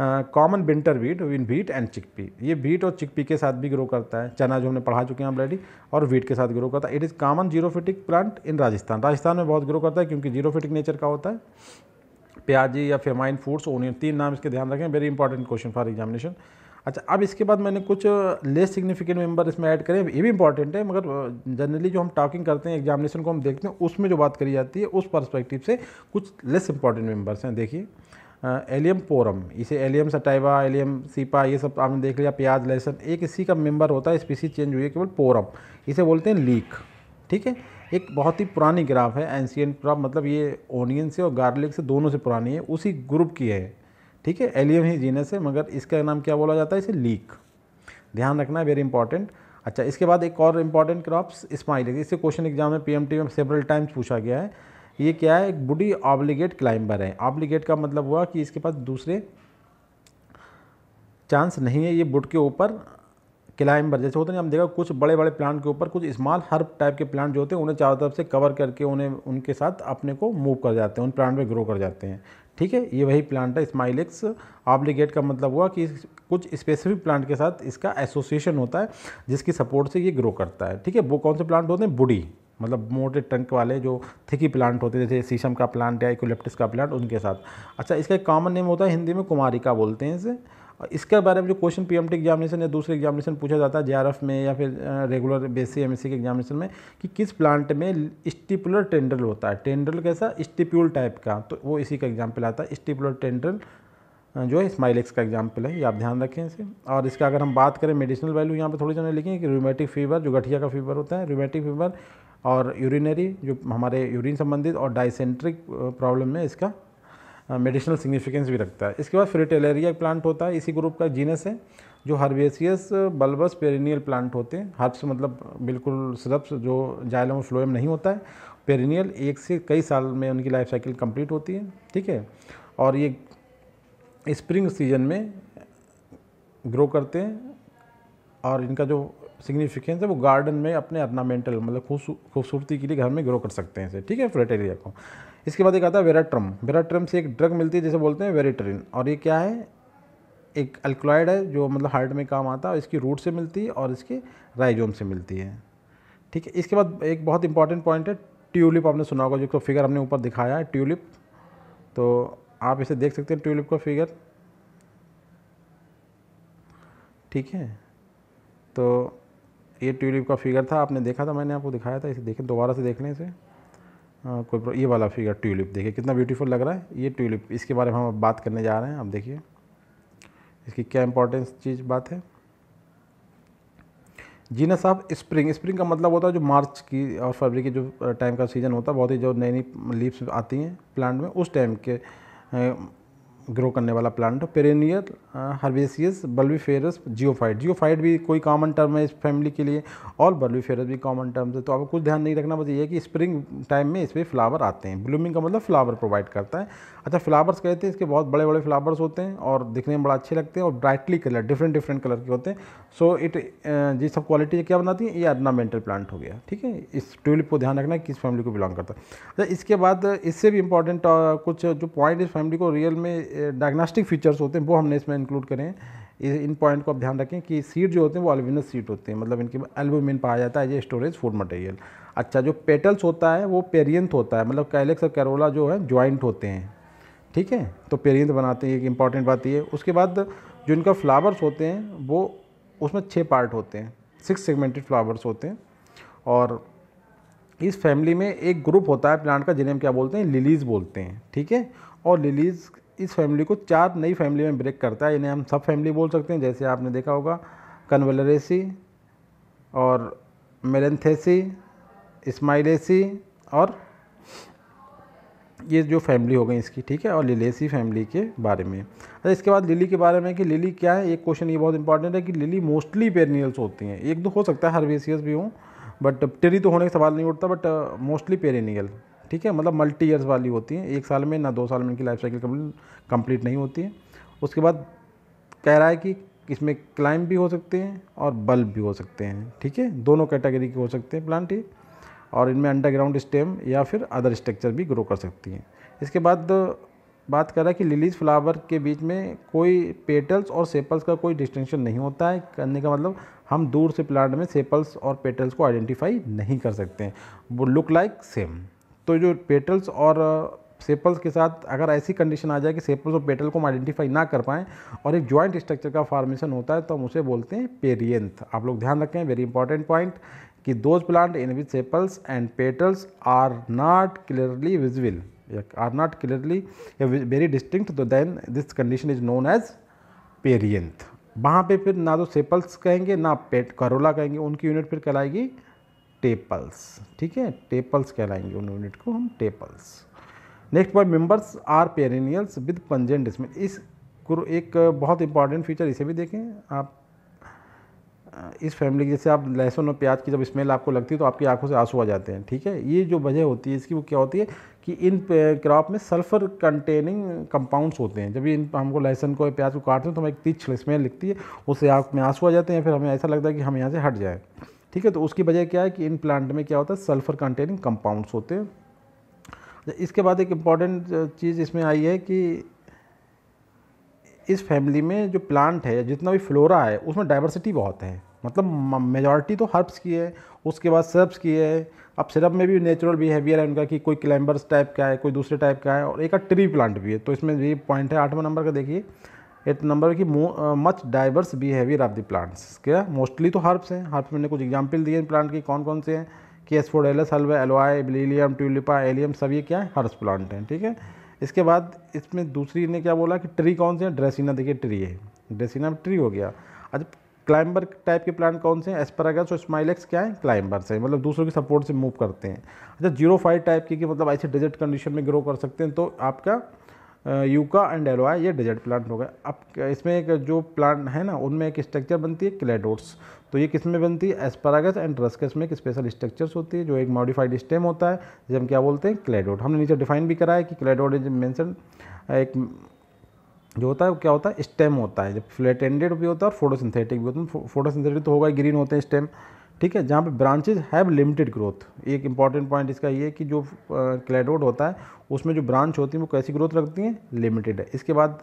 common winter weed in wheat and chickpea ये वीट और चिकपी के साथ भी ग्रो करता है चना जो हमने पढ़ा चुके हैं ऑलरेडी और वीट के साथ ग्रो करता है it is common xerophytic plant in Rajasthan Rajasthan में बहुत ग्रो करता है क्योंकि जीरोफिटिक नेचर का होता है प्याजी या फेमाइन फूड्स ओनियन तीन नाम इसके ध्यान रखें very important question for examination अच्छा अब इसके बाद मैंने कुछ लेस सिग्निफिकेंट मेंबर इसमें ऐड करें ये भी इंपॉर्टेंट है मगर जनरली जो हम टॉकिंग करते हैं एग्जामिनेशन को हम देखते हैं उसमें जो बात करी जाती है उस परस्पेक्टिव से कुछ लेस इंपॉर्टेंट मेंबर्स हैं देखिए एलियम पोरम इसे एलियम सटाइवा एलियम सीपा ये सब आपने देख लिया प्याज लहसुन एक इसी का मेंबर होता है स्पीसीज चेंज हुई है केवल पोरम इसे बोलते हैं लीक ठीक है एक बहुत ही पुरानी ग्राफ है एंशियन ग्राफ मतलब ये ओनियन से और गार्लिक से दोनों से पुरानी है उसी ग्रुप की है ठीक है एलियम ही जीनस है मगर इसका नाम क्या बोला जाता है इसे लीक ध्यान रखना है वेरी इंपॉर्टेंट अच्छा इसके बाद एक और इम्पॉर्टेंट क्रॉप्स स्माइल इसे क्वेश्चन एग्जाम में पीएमटी में सेवरल टाइम्स पूछा गया है ये क्या है एक बुडी ऑब्लीगेट क्लाइंबर है ऑब्लीगेट का मतलब हुआ कि इसके पास दूसरे चांस नहीं है ये बुड के ऊपर क्लाइंबर जैसे होते हैं हम देखा कुछ बड़े बड़े प्लांट के ऊपर कुछ स्मॉल हर टाइप के प्लांट जो होते हैं उन्हें चारों तरफ से कवर करके उन्हें उनके साथ अपने को मूव कर जाते हैं उन प्लांट में ग्रो कर जाते हैं ठीक है ये वही प्लांट है स्माइलिक्स ऑब्लिगेट का मतलब हुआ कि कुछ स्पेसिफिक प्लांट के साथ इसका एसोसिएशन होता है जिसकी सपोर्ट से ये ग्रो करता है ठीक है वो कौन से प्लांट होते हैं बुडी मतलब मोटे टंक वाले जो थिकी प्लांट होते हैं जैसे शीशम का प्लांट या इकोलिप्टिस का प्लांट उनके साथ अच्छा इसका एक कॉमन नेम होता है हिंदी में कुमारिका बोलते हैं इसे इसके बारे में जो question P M T examination या दूसरे एग्जामिनेशन पूछा जाता है जे आर एफ में या फिर regular C M S C के एग्जामिनेशन में कि किस प्लांट में स्टिपुलर टेंडल होता है टेंडल कैसा स्टिप्यूल टाइप का तो वो इसी का एग्जाम्पल आता है स्टिपुलर टेंडल जो है स्माइलेक्स का एग्जाम्पल है ये आप ध्यान रखें इसे और इसका अगर हम बात करें मेडिसिनल वैल्यू यहाँ पर थोड़ी जाना लिखें कि रूमेटिक फीवर जो गठिया का फीवर होता है रूमेटिक फीवर और यूरिनरी जो हमारे यूरिन संबंधित और डाइसेंट्रिक प्रॉब्लम में इसका मेडिसिनल सिग्निफिकेंस भी रखता है इसके बाद फ्रिटेलेरिया प्लांट होता है इसी ग्रुप का जीनस है जो हर्बेसियस बल्बस पेरिनियल प्लांट होते हैं हर्ब्स मतलब बिल्कुल सरब्स जो जाइलम फ्लोएम नहीं होता है पेरिनियल एक से कई साल में उनकी लाइफ साइकिल कंप्लीट होती है ठीक है और ये स्प्रिंग सीजन में ग्रो करते हैं और इनका जो सिग्निफिकेंस है वो गार्डन में अपने अर्नामेंटल मतलब खूबसूरती के लिए घर में ग्रो कर सकते हैं इसे ठीक है फ्रेटेरिया को इसके बाद एक आता है वेराट्रम वेराट्रम से एक ड्रग मिलती है जिसे बोलते हैं वेरिटरिन और ये क्या है एक अल्कोलाइड है जो मतलब हार्ट में काम आता है इसकी रूट से मिलती है और इसके राइजोम से मिलती है ठीक है इसके बाद एक बहुत इंपॉर्टेंट पॉइंट है ट्यूलिप आपने सुना होगा जिसको फिगर हमने ऊपर दिखाया है ट्यूलिप तो आप इसे देख सकते हैं ट्यूलिप का फिगर ठीक है तो ये ट्यूलिप का फिगर था आपने देखा था मैंने आपको दिखाया था इसे देखें दोबारा से देख लें इसे आ, कोई ये वाला फिगर ट्यूलिप देखिए कितना ब्यूटीफुल लग रहा है ये ट्यूलिप इसके बारे में हम बात करने जा रहे हैं आप देखिए इसकी क्या इंपॉर्टेंस चीज़ बात है ना साहब स्प्रिंग स्प्रिंग का मतलब होता है जो मार्च की और फरवरी के जो टाइम का सीज़न होता है बहुत ही जो नई नई लीव्स आती हैं प्लांट में उस टाइम के ग्रो करने वाला प्लांट पेरेनियर हर्बेसियस फेरस जियोफाइट जियोफाइट भी कोई कॉमन टर्म है इस फैमिली के लिए और फेरस भी कॉमन टर्म है तो आपको कुछ ध्यान नहीं रखना बस ये है कि स्प्रिंग टाइम में इस पर फ्लावर आते हैं ब्लूमिंग का मतलब फ्लावर प्रोवाइड करता है अच्छा फ्लावर्स कहते हैं इसके बहुत बड़े बड़े फ्लावर्स होते हैं और दिखने में बड़ा अच्छे लगते हैं और brightly colour different different colour के होते हैं सो इट जिस सब क्वालिटी क्या बनाती है ये अर्नामेंटल प्लांट हो गया ठीक है इस ट्यूलिप को ध्यान रखना है किस फैमिली को बिलोंग करता है अच्छा इसके बाद इससे भी इंपॉर्टेंट कुछ जो पॉइंट इस फैमिली को रियल में डायग्नास्टिक फीचर्स होते हैं वो हमने इसमें इंक्लूड करें इन पॉइंट को आप ध्यान रखें कि सीट जो होते हैं वो अल्बिनस सीट होते हैं मतलब इनके एल्बुमिन पाया जाता है ये स्टोरेज फूड मटेरियल अच्छा जो पेटल्स होता है वो पेरियंथ होता है मतलब कैलेक्स और कैरोला जो है ज्वाइंट होते हैं ठीक है तो पेरिंद बनाते हैं एक इम्पॉर्टेंट बात ये उसके बाद जो इनका फ्लावर्स होते हैं वो उसमें छः पार्ट होते हैं सिक्स सेगमेंटेड फ्लावर्स होते हैं और इस फैमिली में एक ग्रुप होता है प्लांट का जिन्हें हम क्या बोलते हैं लिलीज़ बोलते हैं ठीक है और लिलीज़ इस फैमिली को चार नई फैमिली में ब्रेक करता है इन्हें हम सब फैमिली बोल सकते हैं जैसे आपने देखा होगा कन्वलरेसी और मेलेंथेसी इस्माइलेसी और ये जो फैमिली हो गई इसकी ठीक है और लिलेसी फैमिली के बारे में अच्छा इसके बाद लिली के बारे में कि लिली क्या है एक क्वेश्चन ये बहुत इंपॉर्टेंट है कि लिली मोस्टली पेरिनियल्स होती हैं एक दो तो हो सकता है हर्बेसियस भी हों बट टेरी तो होने का सवाल नहीं उठता बट मोस्टली पेरिनियल ठीक है मतलब मल्टी ईयर्स वाली होती हैं एक साल में ना दो साल में इनकी लाइफ साइकिल कंप्लीट नहीं होती है उसके बाद कह रहा है कि इसमें क्लाइम भी हो सकते हैं और बल्ब भी हो सकते हैं ठीक है दोनों कैटेगरी के हो सकते हैं प्लांट ये और इनमें अंडरग्राउंड स्टेम या फिर अदर स्ट्रक्चर भी ग्रो कर सकती हैं इसके बाद बात कर रहा है कि लिलीज फ्लावर के बीच में कोई पेटल्स और सेपल्स का कोई डिस्टिंक्शन नहीं होता है करने का मतलब हम दूर से प्लांट में सेपल्स और पेटल्स को आइडेंटिफाई नहीं कर सकते हैं वो लुक लाइक सेम तो जो पेटल्स और सेपल्स के साथ अगर ऐसी कंडीशन आ जाए कि सेपल्स और पेटल को हम आइडेंटिफाई ना कर पाएँ और एक जॉइंट स्ट्रक्चर का फॉर्मेशन होता है तो हम उसे बोलते हैं पेरियंथ आप लोग ध्यान रखें वेरी इंपॉर्टेंट पॉइंट कि those plant in which sepals and petals are not clearly visible are not clearly very distinct तो then this condition is known as perianth वहाँ पे फिर ना तो सेपल्स कहेंगे ना पेट करोला कहेंगे उनकी यूनिट फिर कहलाएगी टेपल्स ठीक है टेपल्स कहलाएंगे उन यूनिट को हम tepals next point members are perennials with pungent इसमें इस एक बहुत इंपॉर्टेंट फीचर इसे भी देखें आप इस फैमिली की जैसे आप लहसुन और प्याज की जब स्मेल आपको लगती है तो आपकी आंखों से आंसू आ जाते हैं ठीक है ये जो वजह होती है इसकी वो क्या होती है कि इन क्रॉप में सल्फर कंटेनिंग कंपाउंड्स होते हैं जब इन हमको लहसुन को प्याज को काटते हैं तो हमें एक तीक्ष्ण स्मेल लिखती है उससे आँख में आंसू आ जाते हैं फिर हमें ऐसा लगता है कि हम यहाँ से हट जाएँ ठीक है तो उसकी वजह क्या है कि इन प्लांट में क्या होता है सल्फर कंटेनिंग कंपाउंड्स होते हैं अच्छा, इसके बाद एक इम्पॉर्टेंट चीज़ इसमें आई है कि इस फैमिली में जो प्लांट है जितना भी फ्लोरा है उसमें डाइवर्सिटी बहुत है मतलब मेजॉरिटी तो हर्ब्स की है उसके बाद सर्ब्स की है अब सिरप में भी नेचुरल बिहेवियर है उनका कि कोई क्लाइंबर्स टाइप का है कोई दूसरे टाइप का है और एक ट्री प्लांट भी है तो इसमें ये पॉइंट है आठवां नंबर का देखिए एट नंबर की much diverse behaviour of the plants क्या मोस्टली तो हर्ब्स हैं हर्ब्स मैंने कुछ एग्जाम्पल दिए प्लांट की कौन कौन से हैं कि एसफोडेलस हलवा एलोआ ब्लीलियम ट्यूलिपा एलियम सब ये क्या है हर्ब्स प्लांट हैं ठीक है इसके बाद इसमें दूसरी ने क्या बोला कि ट्री कौन से हैं ड्रेसिना देखिए ट्री है ड्रेसिना ट्री हो गया अच्छा क्लाइंबर टाइप के प्लांट कौन से हैं एस्परागस और स्माइलेक्स क्या है क्लाइंबर्स हैं मतलब दूसरों की सपोर्ट से मूव करते हैं अच्छा जीरो फाइव टाइप की कि मतलब ऐसे डेजर्ट कंडीशन में ग्रो कर सकते हैं तो आपका यूका एंड एलोआ ये डेजर्ट प्लांट हो गए अब इसमें एक जो प्लांट है ना उनमें एक स्ट्रक्चर बनती है क्लेडोट्स तो ये किस में बनती है एस्परागस एंड रस्कस में एक स्पेशल स्ट्रक्चर्स होती है जो एक मॉडिफाइड स्टेम होता है जिसे हम क्या बोलते हैं क्लेडोट हमने नीचे डिफाइन भी करा है कि क्लेडोट इज मैंसन एक जो होता है वो क्या होता है स्टेम होता है जब फ्लैट एंडेड भी होता है और फोटोसिंथेटिक भी होता है फोटोसिंथेटिक तो, तो होगा ग्रीन होते हैं स्टेम ठीक है जहाँ पे ब्रांचेज हैव लिमिटेड ग्रोथ एक इंपॉर्टेंट पॉइंट इसका ये है कि जो क्लेडोड होता है उसमें जो ब्रांच होती है वो कैसी ग्रोथ रखती हैं लिमिटेड है इसके बाद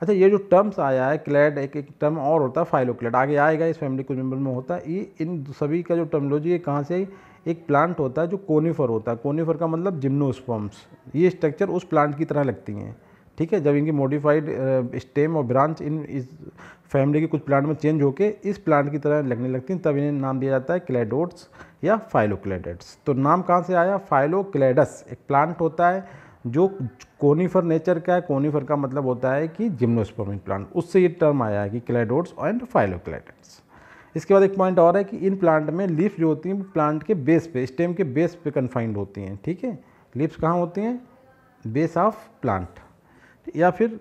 अच्छा ये जो टर्म्स आया है क्लैड एक एक टर्म और होता है फाइलो फाइलोक्लेड आगे आएगा इस फैमिली कुछ मेम्बर में होता है ये इन सभी का जो टर्मोलॉजी है कहाँ से एक प्लांट होता है जो कोनीफर होता है कोनीफर का मतलब जिम्नोस्पम्स ये स्ट्रक्चर उस प्लांट की तरह लगती हैं ठीक है जब इनकी मॉडिफाइड स्टेम और ब्रांच इन इस फैमिली के कुछ प्लांट में चेंज होकर इस प्लांट की तरह लगने लगती हैं तब इन्हें नाम दिया जाता है क्लेडोट्स या फाइलोक्लेडेट्स तो नाम कहाँ से आया फाइलोक्लेडस एक प्लांट होता है जो कोनीफर नेचर का है कोनीफर का मतलब होता है कि जिम्नोस्पर्मिक प्लांट उससे ये टर्म आया है कि क्लेडोट्स एंड फाइलोक्लेडेट्स इसके बाद एक पॉइंट और है कि इन प्लांट में लीफ जो होती हैं प्लांट के बेस पे स्टेम के बेस पे कन्फाइंड होती हैं ठीक है लीफ्स कहाँ होती हैं बेस ऑफ प्लांट या फिर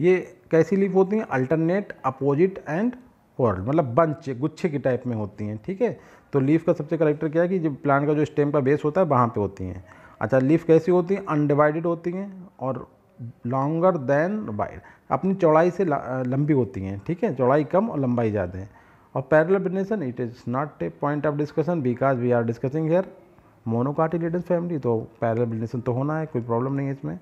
ये कैसी लीफ होती हैं अल्टरनेट अपोजिट एंड होर्ल मतलब बंच गुच्छे की टाइप में होती हैं ठीक है तो लीफ का सबसे करेक्टर क्या है कि जो प्लांट का जो स्टेम का बेस होता है वहाँ पे होती हैं अच्छा लीफ कैसी होती हैं अनडिवाइडेड होती हैं और लॉन्गर देन वाइड अपनी चौड़ाई से लंबी होती हैं ठीक है चौड़ाई कम और लंबाई ज़्यादा है और parallel it is not a point of discussion because we are discussing here monocotyledonous family तो पैरल ब्लिनेशन तो होना है कोई प्रॉब्लम नहीं है इसमें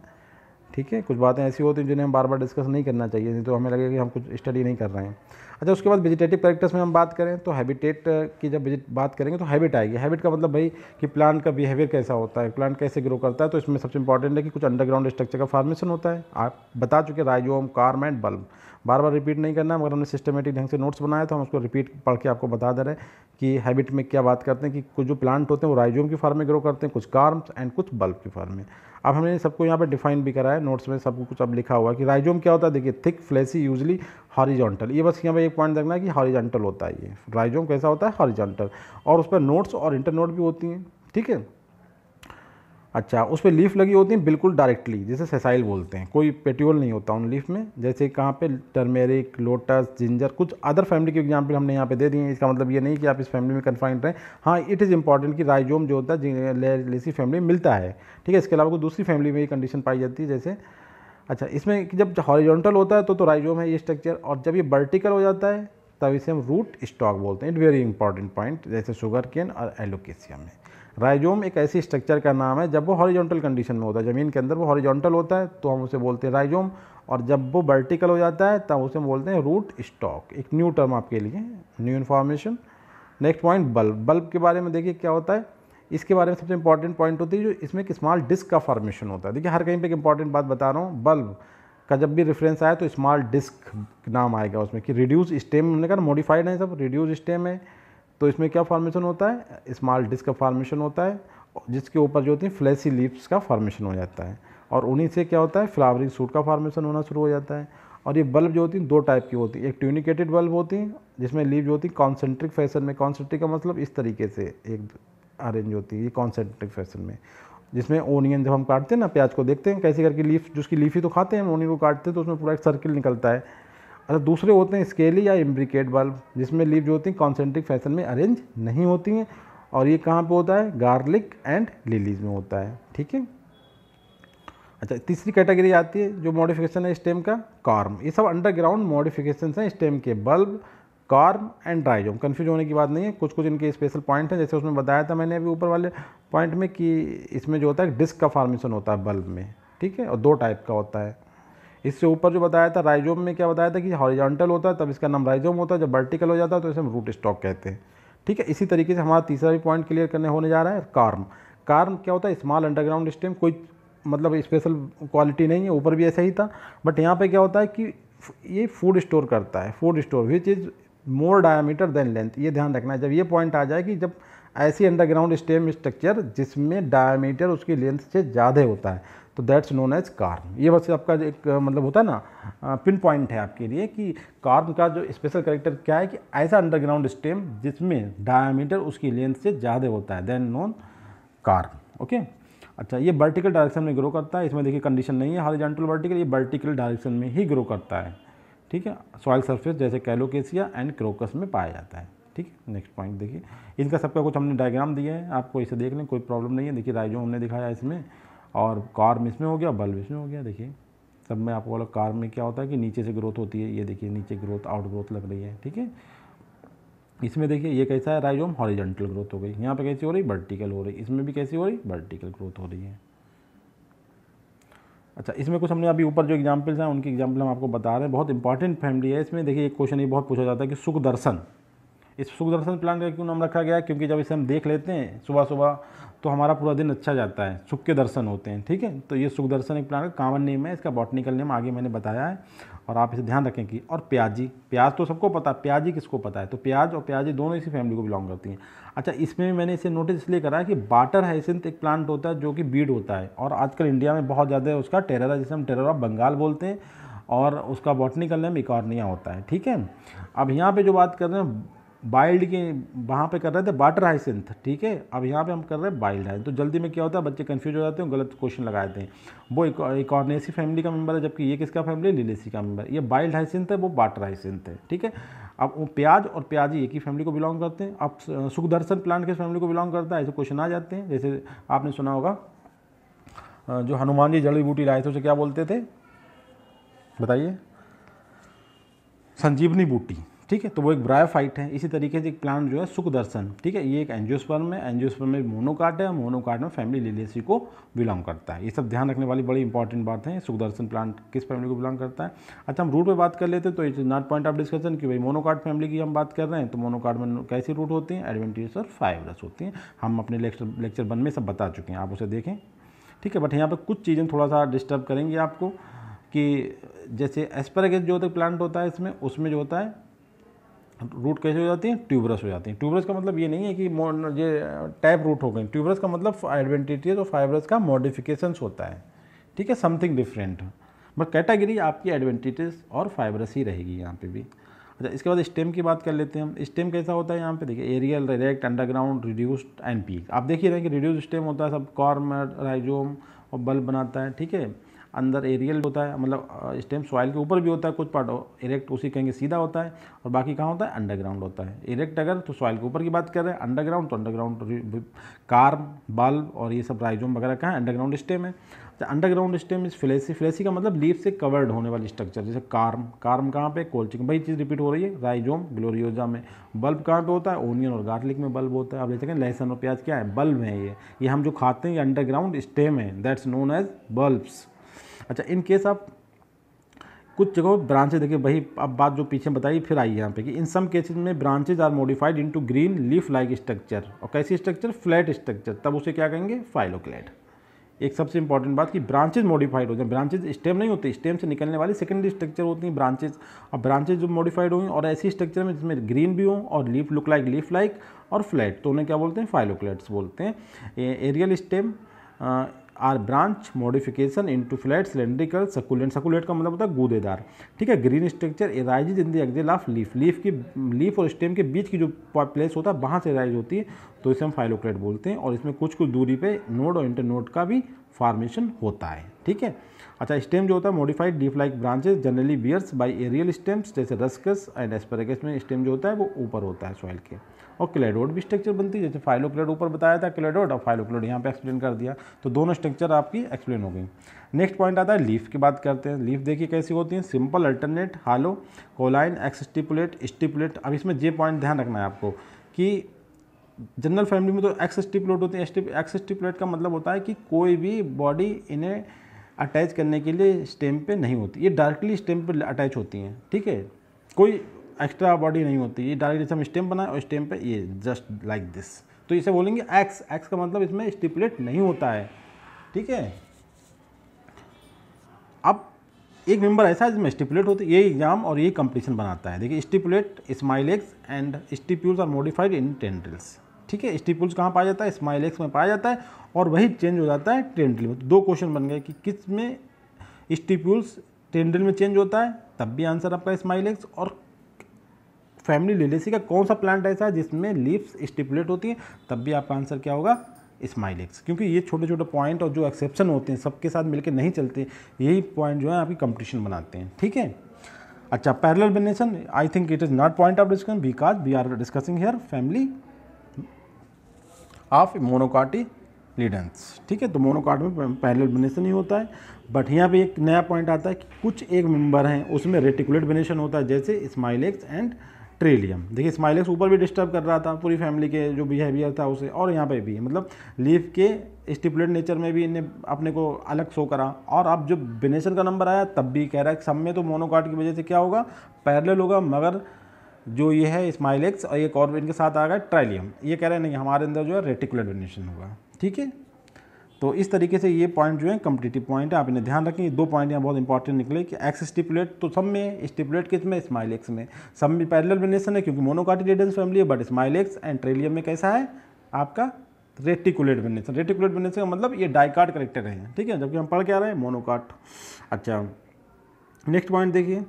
ठीक है कुछ बातें ऐसी होती हैं जिन्हें हम बार बार डिस्कस नहीं करना चाहिए नहीं तो हमें लगेगा कि हम कुछ स्टडी नहीं कर रहे हैं अच्छा उसके बाद वेजिटेटिव करेक्टर्स में हम बात करें तो हैबिटेट की जब बात करेंगे तो हैबिट आएगी हैबिट का मतलब भाई कि प्लांट का बिहेवियर कैसा होता है प्लांट कैसे ग्रो करता है तो इसमें सबसे इंपॉर्टेंट है कि कुछ अंडरग्राउंड स्ट्रक्चर का फॉर्मेशन होता है आप बता चुके राइजोम कार्म एंड बल्ब बार बार रिपीट नहीं करना मगर हमने सिस्टमेटिक ढंग से नोट्स बनाया तो हम उसको रिपीट पढ़ के आपको बता दे रहे हैं कि हैबिट में क्या बात करते हैं कि कुछ जो प्लांट होते हैं वो राइजोम की फॉर्म में ग्रो करते हैं कुछ कार्म्स एंड कुछ बल्ब की फॉर्म में अब हमने सबको यहाँ पर डिफाइन भी करा है नोट्स में सब कुछ अब लिखा हुआ है कि राइजोम क्या होता है देखिए थिक फ्लैसी यूजली हॉरिजॉन्टल ये बस यहाँ पर एक पॉइंट देखना है कि हॉरिजॉन्टल होता है ये राइजोम कैसा होता है हॉरिजॉन्टल और उस पर नोट्स और इंटरनोट भी होती हैं ठीक है अच्छा उस पर लीफ लगी होती हैं बिल्कुल डायरेक्टली जिसे सेसाइल बोलते हैं कोई पेट्यूल नहीं होता उन लीफ में जैसे कहाँ पे टर्मेरिक लोटस जिंजर कुछ अदर फैमिली के एग्जाम्पल हमने यहाँ पे दे दिए हैं इसका मतलब ये नहीं कि आप इस फैमिली में कन्फाइंड रहें हाँ इट इज़ इंपॉर्टेंट कि राइजोम जो होता है लेसी फैमिली मिलता है ठीक है इसके अलावा कोई दूसरी फैमिली में ये कंडीशन पाई जाती है जैसे अच्छा इसमें जब हॉरिजॉन्टल होता है तो तो राइजोम है ये स्ट्रक्चर और जब ये वर्टिकल हो जाता है तब इसे हम रूट स्टॉक बोलते हैं इट वेरी इंपॉर्टेंट पॉइंट जैसे शुगर केन और एलोकेशिया में राइजोम एक ऐसी स्ट्रक्चर का नाम है जब वो हॉरिजॉन्टल कंडीशन में होता है ज़मीन के अंदर वो हॉरिजॉन्टल होता है तो हम उसे बोलते हैं राइजोम और जब वो वर्टिकल हो जाता है तब उसे हम बोलते हैं रूट स्टॉक एक न्यू टर्म आपके लिए new information next point bulb bulb के बारे में देखिए क्या होता है इसके बारे में सबसे इंपॉर्टेंट पॉइंट होती है जो इसमें एक स्मॉल डिस्क का फॉर्मेशन होता है देखिए हर कहीं पर एक इंपॉर्टेंट बात बता रहा हूँ बल्ब का जब भी रेफरेंस आया तो स्मॉल डिस्क नाम आएगा उसमें कि रिड्यूस स्टेम हमने कहा मॉडिफाइड है सब रिड्यूस स्टेम है तो इसमें क्या फॉर्मेशन होता है स्मॉल डिस्क का फॉर्मेशन होता है जिसके ऊपर जो होती है फ्लैसी लीव्स का फॉर्मेशन हो जाता है और उन्हीं से क्या होता है फ्लावरिंग सूट का फॉर्मेशन होना शुरू हो जाता है और ये बल्ब जो होती हैं दो टाइप की होती है एक ट्यूनिकेटेड बल्ब होती हैं जिसमें लीव जो होती है कॉन्सेंट्रिक फैशन में कॉन्सेंट्रिक का मतलब इस तरीके से एक अरेंज होती है ये कॉन्सेंट्रिक फैशन में जिसमें ओनियन जब हम काटते हैं ना प्याज को देखते हैं कैसे करके लीफ जिसकी लीफ ही तो खाते हैं हम ओनियन को काटते हैं तो उसमें पूरा एक सर्किल निकलता है अच्छा दूसरे होते हैं स्केली या इम्ब्रिकेट बल्ब जिसमें लीव जो होती हैं कॉन्सेंट्रिक फैशन में अरेंज नहीं होती हैं और ये कहाँ पे होता है गार्लिक एंड लिलीज में होता है ठीक है अच्छा तीसरी कैटेगरी आती है जो मॉडिफिकेशन है स्टेम का कार्म ये सब अंडरग्राउंड मॉडिफिकेशन हैं स्टेम के bulb corm and rhizome confuse होने की बात नहीं है कुछ कुछ इनके स्पेशल पॉइंट हैं जैसे उसमें बताया था मैंने अभी ऊपर वाले पॉइंट में कि इसमें जो होता है डिस्क का फॉर्मेशन होता है बल्ब में ठीक है और दो टाइप का होता है इससे ऊपर जो बताया था राइजोम में क्या बताया था कि हॉरिजॉन्टल होता है तब इसका नाम राइजोम होता है जब वर्टिकल हो जाता है तो इसे हम रूट स्टॉक कहते हैं ठीक है इसी तरीके से हमारा तीसरा भी पॉइंट क्लियर करने होने जा रहा है कार्म कार्म क्या होता है स्मॉल अंडरग्राउंड स्टेम कोई मतलब स्पेशल क्वालिटी नहीं है ऊपर भी ऐसा ही था बट यहाँ पर क्या होता है कि ये फूड स्टोर करता है food store which is more diameter than length ये ध्यान रखना है जब ये पॉइंट आ जाए कि जब ऐसी अंडरग्राउंड स्टेम स्ट्रक्चर जिसमें डायामीटर उसकी लेंथ से ज़्यादा होता है तो दैट्स नोन एज कार्न ये बस आपका एक मतलब होता है ना पिन पॉइंट है आपके लिए कि कार्म का जो स्पेशल करेक्टर क्या है कि ऐसा अंडरग्राउंड स्टेम जिसमें डायमीटर उसकी लेंथ से ज़्यादा होता है देन नोन कार्न ओके अच्छा ये वर्टिकल डायरेक्शन में ग्रो करता है इसमें देखिए कंडीशन नहीं है हॉरिजॉन्टल वर्टिकल ये वर्टिकल डायरेक्शन में ही ग्रो करता है ठीक है सॉइल सरफेस जैसे कैलोकेसिया एंड क्रोकस में पाया जाता है ठीक है नेक्स्ट पॉइंट देखिए इनका सबका कुछ हमने डायग्राम दिया है आपको इसे देख लें कोई प्रॉब्लम नहीं है देखिए राइजोम हमने दिखाया इसमें और कार में इसमें हो गया बल्ब इसमें हो गया देखिए सब मैं आपको बोला कार में क्या होता है कि नीचे से ग्रोथ होती है ये देखिए नीचे ग्रोथ आउट ग्रोथ लग रही है ठीक है इसमें देखिए ये कैसा है राइजोम हॉरिजेंटल ग्रोथ हो गई यहाँ पे कैसी हो रही वर्टिकल हो रही इसमें भी कैसी हो रही वर्टिकल ग्रोथ हो रही है अच्छा इसमें कुछ हमने अभी ऊपर जो एग्जाम्पल्स हैं उनकी एग्जाम्पल हम आपको बता रहे हैं बहुत इंपॉर्टेंट फैमिली है इसमें देखिए एक क्वेश्चन ये बहुत पूछा जाता है कि सुख दर्शन इस सुखदर्शन प्लान का क्यों नाम रखा गया क्योंकि जब इसे हम देख लेते हैं सुबह सुबह तो हमारा पूरा दिन अच्छा जाता है सुख के दर्शन होते हैं ठीक है तो ये सुख दर्शन एक प्लान का कामन नेम है इसका बॉटनिकल नेम आगे मैंने बताया है और आप इसे ध्यान रखें कि और प्याजी प्याज तो सबको पता है प्याजी किसको पता है तो प्याज और प्याजी दोनों इसी फैमिली को बिलोंग करती हैं अच्छा इसमें भी मैंने इसे नोटिस इसलिए करा कि बाटर हाइसेंथ एक प्लांट होता है जो कि बीड होता है और आजकल इंडिया में बहुत ज़्यादा उसका टेरर है जिसे हम टेरर ऑफ बंगाल बोलते हैं और उसका बॉटनिकल नेम इकॉर्निया होता है ठीक है अब यहाँ पर जो बात कर रहे हैं बाइल्ड के वहाँ पे कर रहे थे वाटर हाइसेंथ ठीक है अब यहाँ पे हम कर रहे हैं बाइल्ड हाइसेंथ तो जल्दी में क्या होता है बच्चे कंफ्यूज हो जाते हैं गलत क्वेश्चन लगा देते हैं वो एक ऑर्नेसी फैमिली का मेंबर है जबकि ये किसका फैमिली लिलेसी का मेंबर ये बाइल्ड हाइसेंथ है वो वाटर हाइसेंथ है ठीक है अब वो प्याज और प्याजी एक ही फैमिली को बिलोंग करते हैं अब सुखदर्शन प्लांट किस फैमिली को बिलोंग करता है ऐसे क्वेश्चन आ जाते हैं जैसे आपने सुना होगा जो हनुमान जी जड़ी बूटी लाए थे उसे क्या बोलते थे बताइए संजीवनी बूटी ठीक है तो वो एक ब्रायोफाइट है इसी तरीके से एक प्लांट जो है सुखदर्शन ठीक है ये एक एंजियोस्पर्म है एंजियोस्पर्म में मोनोकार्ड है मोनोकार्ड में फैमिली लिलेसी को बिलोंग करता है ये सब ध्यान रखने वाली बड़ी इंपॉर्टेंट बात है सुखदर्शन प्लांट किस फैमिली को बिलोंग करता है अच्छा हम रूट पर बात कर लेते हैं तो it is not point of discussion कि भाई मोनोकार्ड फैमिली की हम बात कर रहे हैं तो मोनोकार्ड में कैसी रूट होती हैं एडवेंटिस और फाइवरस होती हैं हम अपने लेक्चर लेक्चर वन में सब बता चुके हैं आप उसे देखें ठीक है बट यहाँ पर कुछ चीज़ें थोड़ा सा डिस्टर्ब करेंगी आपको कि जैसे एस्परागस जो होता है प्लांट होता है इसमें उसमें जो होता है रूट कैसे हो जाती हैं ट्यूबरस हो जाती हैं ट्यूबरस का मतलब ये नहीं है कि ये टैप रूट हो गई ट्यूबरस का मतलब एडवेंटेटियस और फाइबरस का मॉडिफिकेशंस होता है ठीक है समथिंग डिफरेंट बट कैटेगरी आपकी एडवेंटेटिस और फाइबरस ही रहेगी यहाँ पे भी अच्छा इसके बाद स्टेम की बात कर लेते हैं हम स्टेम कैसा होता है यहाँ पे देखिए aerial direct underground reduced and peak आप देख ही रहे हैं कि रिड्यूस स्टेम होता है सब कॉर्म राइजोम और बल्ब बनाता है ठीक है अंदर एरियल भी होता है मतलब स्टेम सॉइल के ऊपर भी होता है कुछ पार्ट इरेक्ट उसी कहेंगे सीधा होता है और बाकी कहाँ होता है अंडरग्राउंड होता है इरेक्ट अगर तो सॉइल के ऊपर की बात कर रहे हैं अंडरग्राउंड तो अंडरग्राउंड कार्म बल्ब और ये सब राइजोम वगैरह कहाँ अंडरग्राउंड स्टेम है तो अंडरग्राउंड स्टेम इस फ्लेसी फ्लेसी का मतलब लीव से कवर्ड होने वाली स्ट्रक्चर जैसे कार्म कार्म कहाँ पे कोल्चिंग वही चीज़ रिपीट हो रही है राइजोम ग्लोरियोजा में बल्ब कहाँ पे होता है ओनियन और गार्लिक में बल्ब होता है आप देख सकें लहसन और प्याज क्या है बल्ब है ये ये हम जो खाते हैं ये अंडरग्राउंड स्टेम है दैट्स नोन एज बल्ब्स अच्छा इन केस आप कुछ जगहों ब्रांचेज देखिए भाई अब बात जो पीछे बताई फिर आई यहाँ पे कि इन सम केसेज में branches are modified into green leaf like structure और कैसी स्ट्रक्चर फ्लैट स्ट्रक्चर तब उसे क्या कहेंगे फाइलोक्लेट एक सबसे इंपॉर्टेंट बात कि ब्रांचेज मॉडिफाइड हो जाए ब्रांचेज स्टेम नहीं होती स्टेम से निकलने वाली सेकेंडरी स्ट्रक्चर होती हैं ब्रांचेज और ब्रांचेज जो मॉडिफाइड हुई और ऐसी स्ट्रक्चर में जिसमें ग्रीन भी हो और leaf look like leaf like और फ्लैट तो उन्हें क्या बोलते हैं फाइलोक्लेट्स बोलते हैं aerial stem are branch modification into flat cylindrical succulent succulent का मतलब होता है गूदेदार ठीक है green structure arise in the axil of leaf leaf की लीफ और स्टेम के बीच की जो प्लेस होता है वहाँ से एराइज होती है तो इसे हम फाइलोक्लेट बोलते हैं और इसमें कुछ कुछ दूरी पर नोड और इंटरनोड का भी फॉर्मेशन होता है ठीक है अच्छा स्टेम जो होता है modified leaf like branches generally bears by aerial stems जैसे रस्कस एंड एस्पेरेगस में स्टेम जो होता है वो ऊपर होता है सॉइल के और क्लेडोड भी स्ट्रक्चर बनती है जैसे फाइलोक्लेड ऊपर बताया था क्लेडोड और फाइलोक्लेड यहाँ पे एक्सप्लेन कर दिया तो दोनों स्ट्रक्चर आपकी एक्सप्लेन हो गई नेक्स्ट पॉइंट आता है लीफ की बात करते हैं लीफ देखिए कैसी होती है simple alternate hollow cauline exstipulate stipulate अब इसमें ये पॉइंट ध्यान रखना है आपको कि जनरल फैमिली में तो एक्स स्टिपुलेट होती है एक्स स्टिपुलेट का मतलब होता है कि कोई भी बॉडी इन्हें अटैच करने के लिए स्टेम पे नहीं होती ये डायरेक्टली स्टेम पे अटैच होती हैं ठीक है कोई एक्स्ट्रा बॉडी नहीं होती ये डायरेक्ट जैसे हम स्टेम बनाए और स्टेम पे ये जस्ट लाइक दिस तो इसे बोलेंगे एक्स एक्स का मतलब इसमें स्टिपुलेट नहीं होता है ठीक है अब एक मेंबर ऐसा है जिसमें स्टिपुलेट होती है ये एग्जाम और ये कंपटीशन बनाता है देखिए stipulate Smilax and stipules are modified in tendrils ठीक है स्टिपुल्स कहाँ पाया जाता है स्माइलेक्स में पाया जाता है और वही चेंज हो जाता है टेंड्रिल में तो दो क्वेश्चन बन गए कि किस में स्टिप्यूल्स टेंड्रिल में चेंज होता है तब भी आंसर आपका स्माइलेक्स और फैमिली लिलेसी का कौन सा प्लांट ऐसा है जिसमें लिप्स स्टिपुलेट होती हैं तब भी आपका आंसर क्या होगा स्माइलिक्स क्योंकि ये छोटे छोटे पॉइंट और जो एक्सेप्शन होते हैं सबके साथ मिलकर नहीं चलते यही पॉइंट जो है आपकी कंपटीशन बनाते हैं ठीक है अच्छा parallel venation I think it is not point of discussion because we are discussing here family of monocotyledons ठीक है तो मोनोकार्ट में पैरल बेनेशन ही होता है बट यहाँ पे एक नया पॉइंट आता है कि कुछ एक मेंबर हैं उसमें रेटिकुलेट बेनेशन होता है जैसे स्माइलेक्स एंड ट्रेलियम देखिए स्माइलेक्स ऊपर भी डिस्टर्ब कर रहा था पूरी फैमिली के जो बिहेवियर था उसे और यहाँ पे भी मतलब लीफ के स्टिपुलेट नेचर में भी इन्हें अपने को अलग शो करा और अब जब बिनेशन का नंबर आया तब भी कह रहा है सब में तो मोनोकार्ड की वजह से क्या होगा पैरल होगा मगर जो ये है स्माइलेक्स और एक और इनके साथ आ गया ट्राइलियम ये कह रहे हैं नहीं हमारे अंदर जो है रेटिकुलर बिनेशन होगा ठीक है तो इस तरीके से ये पॉइंट जो है कम्पटेटिव पॉइंट है आप इन्हें ध्यान रखें दो पॉइंट यहाँ बहुत इंपॉर्टेंट निकले कि एक्स स्टिपुलेट तो सब में स्टिपुलेट किस में स्माइल एक्स में सब में पैरल वेनेशन है क्योंकि मोनोकाटिडेडेंस फैमिली है but Smilax and Trillium में कैसा है आपका रेटिकुलेट वेनेशन रेटिकुलेट वेनेशन का मतलब ये डाइकार्ड करेक्टर है ठीक है जबकि हम पढ़ के आ रहे हैं मोनोकार्ट अच्छा नेक्स्ट पॉइंट देखिए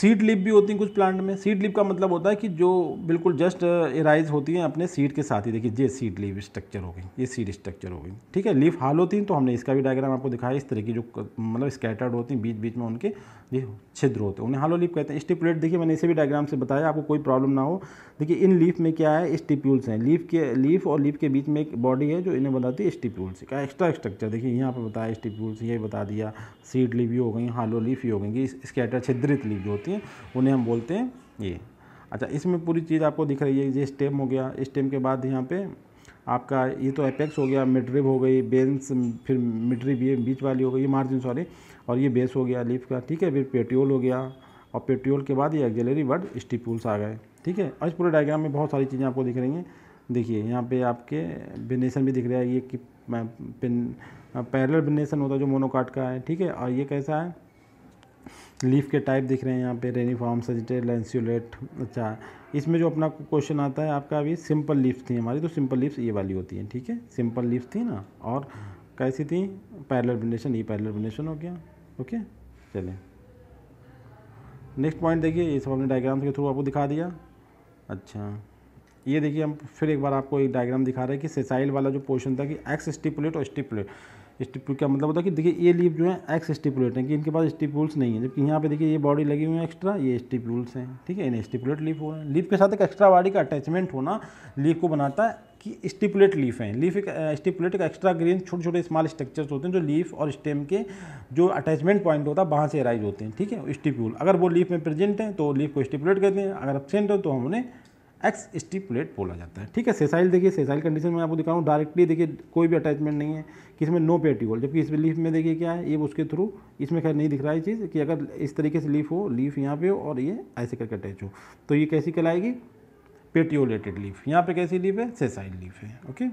सीड लिप भी होती हैं कुछ प्लांट में सीड लिप का मतलब होता है कि जो बिल्कुल जस्ट एराइज होती हैं अपने सीड के साथ ही देखिए ये सीड लिप स्ट्रक्चर हो गई ये सीड स्ट्रक्चर हो गई ठीक है लीफ हाल होती हैं तो हमने इसका भी डायग्राम आपको दिखाया इस तरह की जो मतलब स्कैटर्ड होती हैं बीच बीच में उनके ये छिद्र होते हैं उन्हें हालो लीफ कहते हैं स्टिपुलेट देखिए मैंने इसे भी डायग्राम से बताया आपको कोई प्रॉब्लम ना हो देखिए इन लीफ में क्या है स्टिप्यूल्स हैं लीफ के लीफ और लीफ के बीच में एक बॉडी है जो इन्हें बताती है स्टिप्यूल्स का एक्स्ट्रा स्ट्रक्चर देखिए यहाँ पर बताया स्टिप्यूल्स ये बता दिया सीड लीफ ही हो गई हालो लीफ ही हो गई स्केटर छिद्रित लीफ जो होती हैं उन्हें हम बोलते हैं ये अच्छा इसमें पूरी चीज़ आपको दिख रही है ये स्टेम हो गया स्टेम के बाद यहाँ पे आपका ये तो एपेक्स हो गया मिडरिब हो गई बेंस फिर मिडरिब ये बीच वाली हो गई ये मार्जिन सॉरी और ये बेस हो गया लीफ का ठीक है फिर पेट्रियोल हो गया और पेट्रियोल के बाद ये एक्जेलरी वर्ड स्टिपूल्स आ गए ठीक है और इस पूरे डायग्राम में बहुत सारी चीज़ें आपको दिख रही हैं देखिए यहाँ पे आपके बिनेसन भी दिख रहा है ये कि पिन पैरल बिनेसन होता है जो मोनोकाट का है ठीक है और ये कैसा है लीफ के टाइप दिख रहे हैं यहाँ पे रेनीफॉर्म सजिटेड लेंसियोलेट अच्छा इसमें जो अपना क्वेश्चन आता है आपका अभी सिंपल लीफ थी हमारी तो सिंपल लीफ ये वाली होती है ठीक है सिंपल लीफ थी ना और कैसी थी पैरल बिनेशन ये पैरल बिनेशन हो गया ओके चलिए नेक्स्ट पॉइंट देखिए ये सब हमने डायग्राम के थ्रू आपको दिखा दिया अच्छा ये देखिए हम फिर एक बार आपको एक डायग्राम दिखा रहे हैं कि सेसाइल वाला जो पोर्शन था कि एक्स स्टिपुलेट और स्टिपुलेट स्टिपुल का मतलब होता है कि देखिए ये लीव जो है एक्स स्टिपुलेट है कि इनके पास स्टिपुल्स नहीं है जबकि यहाँ पे देखिए ये बॉडी लगी हुई है एक्स्ट्रा ये स्टिपुल्स हैं ठीक है इन्हें स्टिपुलेट लीव हो रहे हैं लीव के साथ एक एक्स्ट्रा बॉडी का अटैचमेंट होना लीव को बनाता है कि स्टिपुलेट लीफ हैं लीफ एक स्टिपुलेट का एक्स्ट्रा ग्रीन छोटे छोटे स्मॉल स्ट्रक्चर्स होते हैं जो लीफ और स्टेम के जो अटैचमेंट पॉइंट होता है वहाँ से अराइज होते हैं ठीक है स्टिप्यूल अगर वो लीफ में प्रेजेंट है तो लीफ को स्टिपुलेट कहते हैं अगर एबसेंट हो तो हम उन्हें एक्स स्टिपुलेट बोला जाता है ठीक है सेसाइल देखिए सेसाइल कंडीशन में आपको दिखा रहा डायरेक्टली देखिए कोई भी अटैचमेंट नहीं है कि इसमें नो पेट्यूल जबकि इस लीफ में देखिए क्या है ये उसके थ्रू इसमें खैर नहीं दिख रहा है चीज़ कि अगर इस तरीके से लीफ हो लीफ यहाँ पे हो और ये ऐसे करके अटैच हो तो ये कैसी कहलाएगी पेटियोलेटेड लीफ यहाँ पे कैसी लीफ है सेसाइड लीफ है ओके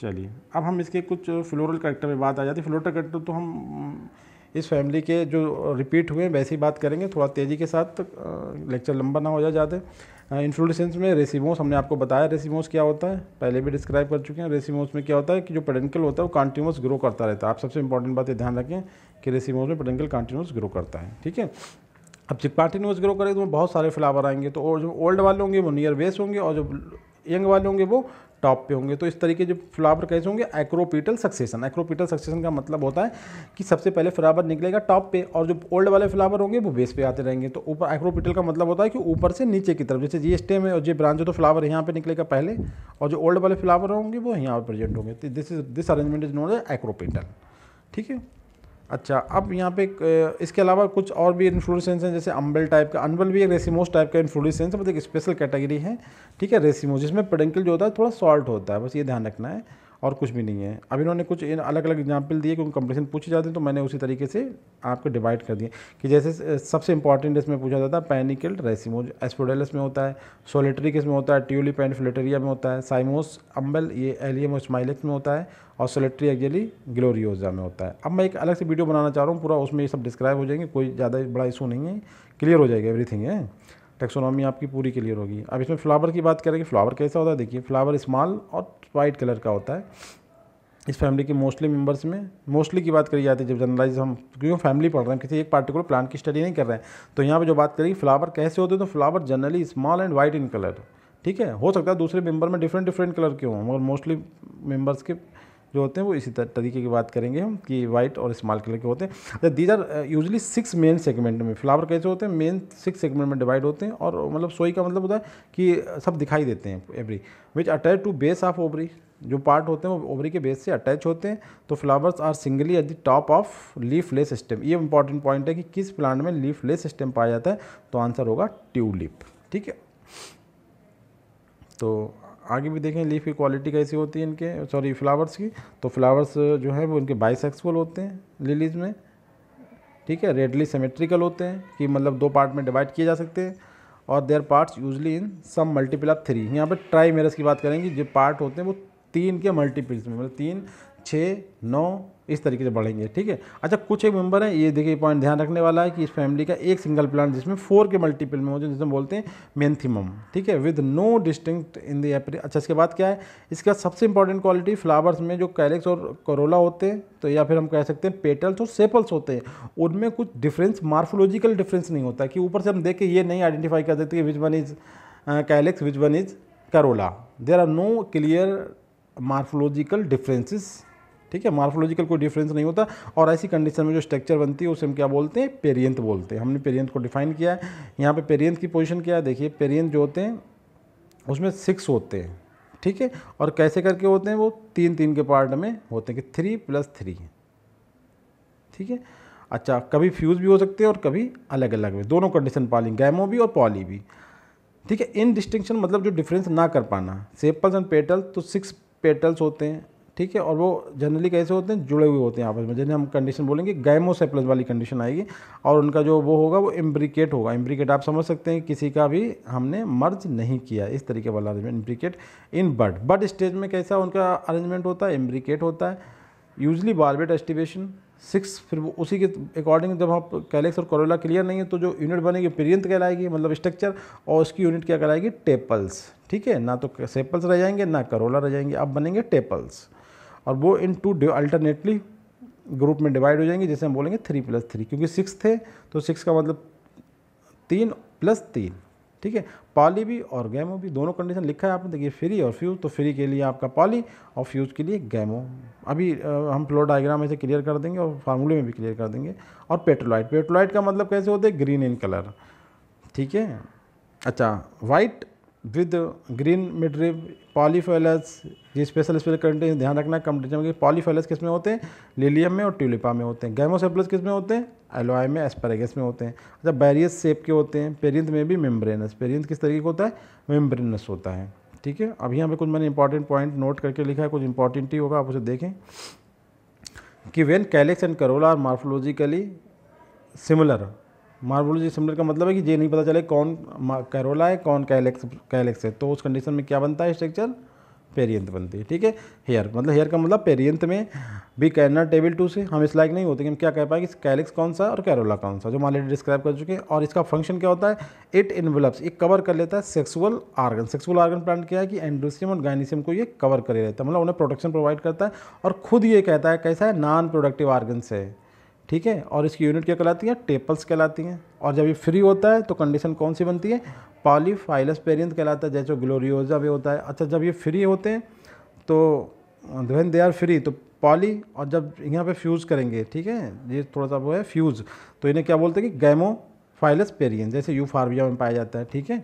चलिए अब हम इसके कुछ फ्लोरल करेक्टर में बात आ जाती है फ्लोरल करेक्टर तो हम इस फैमिली के जो रिपीट हुए हैं वैसे ही बात करेंगे थोड़ा तेज़ी के साथ लेक्चर लंबा ना हो जाए ज़्यादा इन्फ्लोरेसेंस में रेसिमोस हमने आपको बताया रेसिमोस क्या होता है पहले भी डिस्क्राइब कर चुके हैं रेसिमोस में क्या होता है कि जो पेडेंकल होता है वो कॉन्टीन्यूस ग्रो करता रहता है आप सबसे इंपॉर्टेंट बात ये ध्यान रखें कि रेसिमोस में पेडेंकल कॉन्टीन्यूस ग्रो करता है ठीक है अब पार्टी न्यूज ग्रो करेगी तो बहुत सारे फ्लावर आएंगे तो और जो ओल्ड वाले होंगे वो नियर बेस होंगे और जो यंग वाले होंगे वो टॉप पे होंगे तो इस तरीके जो फ्लावर कैसे होंगे एक्रोपीटल सक्सेशन एक्रोपीटल सक्सेशन का मतलब होता है कि सबसे पहले फ्लावर निकलेगा टॉप पे और जो ओल्ड वाले फ्लावर होंगे वो बेस पे आते रहेंगे तो ऊपर एक्रोपीटल का मतलब होता है कि ऊपर से नीचे की तरफ जैसे जी एस में और जे ब्रांच हो तो फ्लावर यहाँ पर निकलेगा पहले और जो ओल्ड वाले फ्लावर होंगे वो यहाँ पर प्रेजेंट होंगे तो this is this arrangement is known as acropetal ठीक है अच्छा अब यहाँ पे इसके अलावा कुछ और भी इन्फ्लोरेसेंस हैं जैसे अम्बल टाइप का अनबल भी एक रेसिमोस टाइप का इन्फ्लोरेसेंस मतलब एक स्पेशल कैटेगरी है ठीक है रेसिमोस जिसमें पेडेंकल जो होता है थोड़ा सॉल्ट होता है बस ये ध्यान रखना है और कुछ भी नहीं है अब इन्होंने कुछ इन अलग अलग एग्जाम्पल दिए क्योंकि कंपटीशन पूछे जाते हैं तो मैंने उसी तरीके से आपको डिवाइड कर दिया कि जैसे सबसे इंपॉर्टेंट इसमें पूछा जाता है पैनिकल रेसिमोज एस्पोडेलस में होता है सोलिटरी किस में होता है ट्यूली एंड फ्लेटेरिया में होता है साइमोस अम्बल ये एलियम स्माइलेक्स में होता है और सोलेट्री एक्चुअली ग्लोरियोजा में होता है अब मैं एक अलग से वीडियो बनाना चाह रहा हूँ पूरा उसमें ये सब डिस्क्राइब हो जाएंगे कोई ज़्यादा बड़ा इशू नहीं है क्लियर हो जाएगा एवरीथिंग है टेक्सोनॉमी आपकी पूरी क्लियर होगी अब इसमें फ्लावर की बात करेंगे फ्लावर कैसा होता है देखिए फ्लावर स्मॉल और वाइट कलर का होता है इस फैमिली के मोस्टली मेंबर्स में मोस्टली की बात करी जाती है जब जनरलाइज हम क्योंकि फैमिली पढ़ रहे हैं किसी एक पार्टिकुलर प्लांट की स्टडी नहीं कर रहे हैं तो यहाँ पर जो बात करी फ्लावर कैसे होते हैं तो flower generally small and white in colour ठीक है हो सकता है दूसरे मेंबर में डिफरेंट डिफरेंट कलर के हों मगर मोस्टली मेंबर्स के जो होते हैं वो इसी तरीके की बात करेंगे हम कि वाइट और स्मॉल कलर के होते हैं these are usually six main segment में फ्लावर कैसे होते हैं मेन सिक्स सेगमेंट में डिवाइड होते हैं और मतलब सोई का मतलब होता है कि uh, सब दिखाई देते हैं every which attach to base of ovary जो पार्ट होते हैं वो ओवरी के बेस से अटैच होते हैं तो flowers are singly at the top of leafless stem ये इंपॉर्टेंट पॉइंट है कि किस प्लांट में लीफ लेस स्टेम पाया जाता है तो आंसर होगा ट्यूलिप ठीक है तो आगे भी देखें लीफ की क्वालिटी कैसी होती है इनके सॉरी फ्लावर्स की तो फ्लावर्स जो है वो इनके बाइसेक्सुअल होते हैं लिलीज में ठीक है रेडली सेमेट्रिकल होते हैं कि मतलब दो पार्ट में डिवाइड किए जा सकते हैं और their parts usually in some multiple of three यहाँ पर ट्राई मेरस की बात करेंगे जो पार्ट होते हैं वो तीन के मल्टीपल्स में मतलब तीन छः नौ इस तरीके से बढ़ेंगे ठीक है अच्छा कुछ एक मेंबर हैं ये देखिए पॉइंट ध्यान रखने वाला है कि इस फैमिली का एक सिंगल प्लांट जिसमें फोर के मल्टीपल में हो जाए जिसमें बोलते हैं मैंथीमम ठीक है with no distinct in the एपरी अच्छा इसके बाद क्या है इसका सबसे इंपॉर्टेंट क्वालिटी फ्लावर्स में जो कैलेक्स और करोला होते हैं तो या फिर हम कह सकते हैं पेटल्स और सेपल्स होते हैं उनमें कुछ डिफरेंस मार्फोलॉजिकल डिफरेंस नहीं होता कि ऊपर से हम देख के ये नहीं आइडेंटिफाई कर देते कि which one is calyx which one is corolla there are no clear morphological differences ठीक है मार्फोलॉजिकल कोई डिफरेंस नहीं होता और ऐसी कंडीशन में जो स्ट्रक्चर बनती है उसे हम क्या बोलते हैं पेरियंत बोलते हैं हमने पेरियंत को डिफाइन किया है यहाँ पे पेरियंत की पोजीशन क्या है देखिए पेरियंत जो होते हैं उसमें सिक्स होते हैं ठीक है और कैसे करके होते हैं वो तीन तीन के पार्ट में होते हैं कि थ्री प्लस थ्री ठीक है अच्छा कभी फ्यूज़ भी हो सकते हैं और कभी अलग अलग भी दोनों कंडीशन पाली गैमो भी और पॉली भी ठीक है इन डिस्टिंक्शन मतलब जो डिफरेंस ना कर पाना सेपल्स एंड पेटल तो सिक्स पेटल्स होते हैं ठीक है और वो जनरली कैसे होते हैं जुड़े हुए होते हैं आपस में जिन्हें हम कंडीशन बोलेंगे गैमोसेप्लस वाली कंडीशन आएगी और उनका जो वो होगा वो इम्ब्रिकेट होगा इम्ब्रिकेट आप समझ सकते हैं किसी का भी हमने मर्ज नहीं किया इस तरीके वाला arrangement imbricate in bird bird stage में कैसा उनका अरेंजमेंट होता है इम्ब्रिकेट होता है यूजली बारबेट एस्टिवेशन सिक्स फिर वो उसी के अकॉर्डिंग जब आप कैलेक्स और करोला क्लियर नहीं है तो जो यूनिट बनेगी पेरियंत कहलाएगी मतलब स्ट्रक्चर और उसकी यूनिट क्या कहलाएगी टेपल्स ठीक है ना तो सेपल्स रह जाएंगे ना करोला रह जाएंगे अब बनेंगे टेपल्स और वो इन टू अल्टरनेटली ग्रुप में डिवाइड हो जाएंगे जैसे हम बोलेंगे थ्री प्लस थ्री क्योंकि सिक्स थे तो सिक्स का मतलब तीन प्लस तीन ठीक है पाली भी और गैमो भी दोनों कंडीशन लिखा है आपने देखिए तो फ्री और फ्यूज तो फ्री के लिए आपका पाली और फ्यूज के लिए गैमो अभी आ, हम फ्लो डायग्राम ऐसे क्लियर कर देंगे और फार्मूले में भी क्लियर कर देंगे और पेट्रोलाइट पेट्रोलाइट का मतलब कैसे होते हैं ग्रीन इन कलर ठीक है अच्छा white with green midrib polyphyllous ये स्पेशल स्पेशल कंटेंस ध्यान रखना कम टेंशन में पॉलीफेलस किस में होते हैं लिलियम में और ट्यूलिपा में होते हैं गैमोसेप्लस किस में होते हैं एलोए में एस्पेरेगस में होते हैं अच्छा बैरियस सेप के होते हैं पेरिंथ में भी मेम्ब्रेनस पेरिंथ किस तरीके का होता है मेम्ब्रेनस होता है ठीक है अब यहाँ पर कुछ मैंने इंपॉर्टेंट पॉइंट नोट करके लिखा है कुछ इंपॉर्टेंट ही होगा आप उसे देखें कि when calyx and corolla are morphologically similar morphology similar का मतलब है कि ये नहीं पता चले कौन कैरोला है कौन कैलेक्स कैलेक्स है तो उस कंडीशन में क्या बनता है स्ट्रक्चर पेरियंत बनती है ठीक है हेयर मतलब हेयर का मतलब पेरियंत में भी कैनर टेबल टू से हम इस लाइक नहीं होते कि हम क्या कह पाएंगे कैलेक्स कौन सा और कैरोला कौन सा जो मान लीजिए डिस्क्राइब कर चुके हैं और इसका फंक्शन क्या होता है इट इन्वेलप्स ये कवर कर लेता है sexual organ sexual organ plant क्या है कि एंड्रोसियम और गाइनिसियम को ये कवर करे रहता है मतलब उन्हें प्रोटेक्शन प्रोवाइड करता है और खुद ये कहता है कैसा है नॉन प्रोडक्टिव आर्गन से ठीक है और इसकी यूनिट क्या कहलाती है टेपल्स कहलाती हैं और जब ये फ्री होता है तो कंडीशन कौन सी बनती है पॉलीफाइलस पेरियंस कहलाता है जैसे ग्लोरियोजा भी होता है अच्छा जब ये फ्री होते हैं तो वेन दे आर फ्री तो पॉली और जब यहाँ पे फ्यूज़ करेंगे ठीक है ये थोड़ा सा वो है फ्यूज़ तो इन्हें क्या बोलते हैं कि गैमोफाइलस पेरियंस जैसे यू फार्बिया में पाया जाता है ठीक है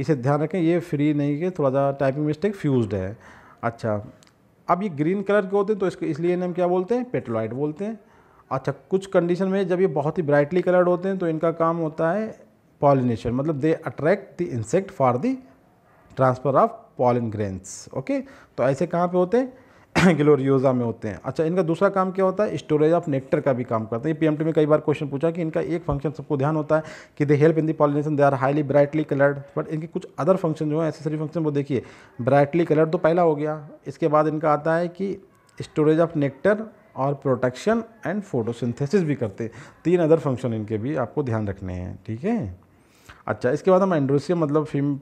इसे ध्यान रखें ये फ्री नहीं है थोड़ा सा टाइपिंग मिस्टेक फ्यूज्ड है अच्छा अब ये ग्रीन कलर के होते हैं तो इसके इसलिए इन्हें हम क्या बोलते हैं पेट्रोलाइट बोलते हैं अच्छा कुछ कंडीशन में जब ये बहुत ही ब्राइटली कलर्ड होते हैं तो इनका काम होता है पॉलिनेशन मतलब they attract the insect for the transfer of pollen grains okay तो ऐसे कहाँ पे होते हैं ग्लोरियोजा में होते हैं अच्छा इनका दूसरा काम क्या होता है स्टोरेज ऑफ नेक्टर का भी काम करते हैं पीएमटी में कई बार क्वेश्चन पूछा कि इनका एक फंक्शन सबको ध्यान होता है कि they help in the pollination they are highly brightly coloured but इनके कुछ अदर फंक्शन जो है एसेसरी फंक्शन वो देखिए ब्राइटली कलर्ड तो पहला हो गया इसके बाद इनका आता है कि स्टोरेज ऑफ नेक्टर और प्रोटेक्शन एंड फोटोसिंथेसिस भी करते तीन अदर फंक्शन इनके भी आपको ध्यान रखने हैं ठीक है अच्छा इसके बाद हम एंड्रोसियम मतलब फीम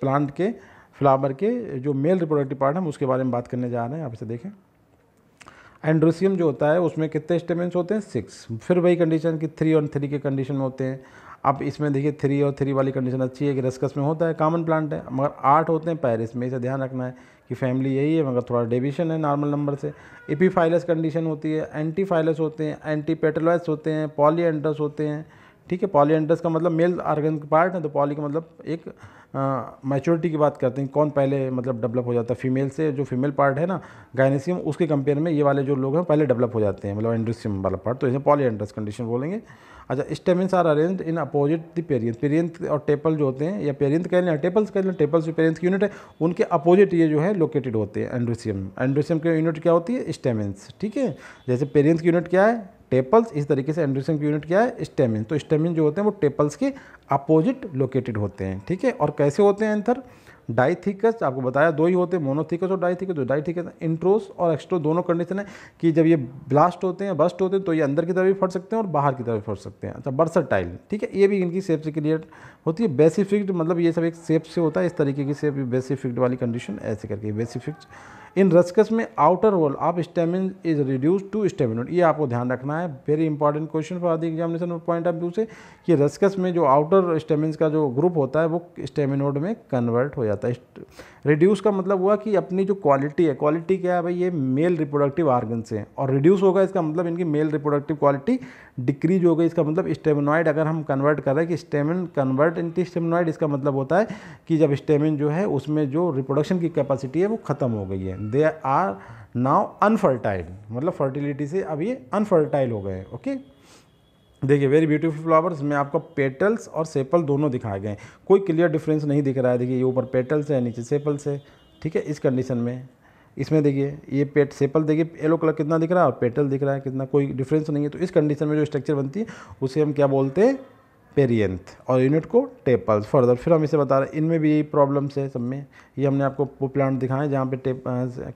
प्लांट के फ्लावर के जो मेल रिप्रोडक्टिव पार्ट हम उसके बारे में बात करने जा रहे हैं आप इसे देखें एंड्रोसियम जो होता है उसमें कितने स्टेमेंट्स होते हैं सिक्स फिर वही कंडीशन की थ्री और थ्री के कंडीशन में होते हैं अब इसमें देखिए थ्री और थ्री वाली कंडीशन अच्छी है कि रसकस में होता है कॉमन प्लांट है मगर आठ होते हैं पैरिस में इसे ध्यान रखना है कि फैमिली यही है मगर थोड़ा डेविशन है नॉर्मल नंबर से एपीफाइलस कंडीशन होती है एंटीफाइलस होते हैं एंटी पेटलॉइस होते हैं पॉलीएंड्रस होते हैं ठीक है पॉली एंड्रस का मतलब मेल आर्गन के पार्ट है तो पॉली का मतलब एक मैच्योरिटी की बात करते हैं कौन पहले मतलब डेवलप हो जाता है फीमेल से जो फीमेल पार्ट है ना गायनेसियम उसके कंपेयर में ये वाले जो लोग हैं पहले डेवलप हो जाते हैं मतलब एंड्रोसियम वाला पार्ट तो इसे पॉली एंड्रस कंडीशन बोलेंगे अच्छा stamens are arrange in opposite the perianth perianth और टेपल जो होते हैं या पेरियंथ कह लें टेपल्स कह लें टेपल्स जो पेरियंथ की यूनिट है उनके अपोजिट ये जो है लोकेटेड होते हैं एंड्रोसियम एंड्रोसियम के यूनिट क्या होती है स्टेमिन्स ठीक है जैसे पेरियंथ की यूनिट क्या है टेपल्स इस तरीके से एंड्रिसन की यूनिट क्या है स्टेमिन तो स्टेमिन जो होते हैं वो टेपल्स के अपोजिट लोकेटेड होते हैं ठीक है और कैसे होते हैं एंथर डाइथिकस आपको बताया दो ही होते हैं मोनोथिकस और डाइथिकस जो तो डाइथिकस इंट्रोस और एक्स्ट्रो दोनों कंडीशन है कि जब ये ब्लास्ट होते हैं बस्ट होते हैं तो ये अंदर की तरफ भी फट सकते हैं और बाहर की तरफ भी फट सकते हैं अच्छा टाइल ठीक है ये भी इनकी सेप से क्लियर होती है बेसिफिक्ड मतलब ये सब एक सेप से होता है इस तरीके की सेप बेसिफिक्ड वाली कंडीशन ऐसे करके बेसिफिक्ड इन रस्कस में outer wall of stamen is reduce to staminode ये आपको ध्यान रखना है वेरी इंपॉर्टेंट क्वेश्चन फॉर आदि एग्जामिनेशन पॉइंट ऑफ व्यू से कि रस्कस में जो आउटर स्टेमिन का जो ग्रुप होता है वो स्टेमिनोड में कन्वर्ट हो जाता है रिड्यूस का मतलब हुआ कि अपनी जो क्वालिटी है क्वालिटी क्या है भाई ये मेल रिप्रोडक्टिव आर्गन से है और रिड्यूस होगा इसका मतलब इनकी मेल रिप्रोडक्टिव क्वालिटी डिक्रीज हो गई इसका मतलब स्टेमिनॉइड अगर हम कन्वर्ट कर रहे हैं कि स्टेमिन कन्वर्ट इंटी स्टेमिनॉइड इसका मतलब होता है कि जब स्टेमिन जो है उसमें जो रिप्रोडक्शन की कैपेसिटी है वो खत्म हो गई है हैं दे आर नाउ अनफर्टाइल मतलब फर्टिलिटी से अब ये अनफर्टाइल हो गए हैं ओके देखिए वेरी ब्यूटीफुल फ्लावर्स में आपको पेटल्स और सेपल दोनों दिखाए गए हैं कोई क्लियर डिफरेंस नहीं दिख रहा है देखिए ये ऊपर पेटल्स है नीचे सेपल्स है ठीक है इस कंडीशन में इसमें देखिए ये पेट सेपल देखिए येलो कलर कितना दिख रहा है और पेटल दिख रहा है कितना कोई डिफरेंस नहीं है तो इस कंडीशन में जो स्ट्रक्चर बनती है उसे हम क्या बोलते हैं पेरियंथ और यूनिट को टेपल्स फर्दर फिर हम इसे बता रहे हैं इनमें भी यही प्रॉब्लम्स है सब में ये हमने आपको वो प्लांट दिखाए जहाँ पे टेप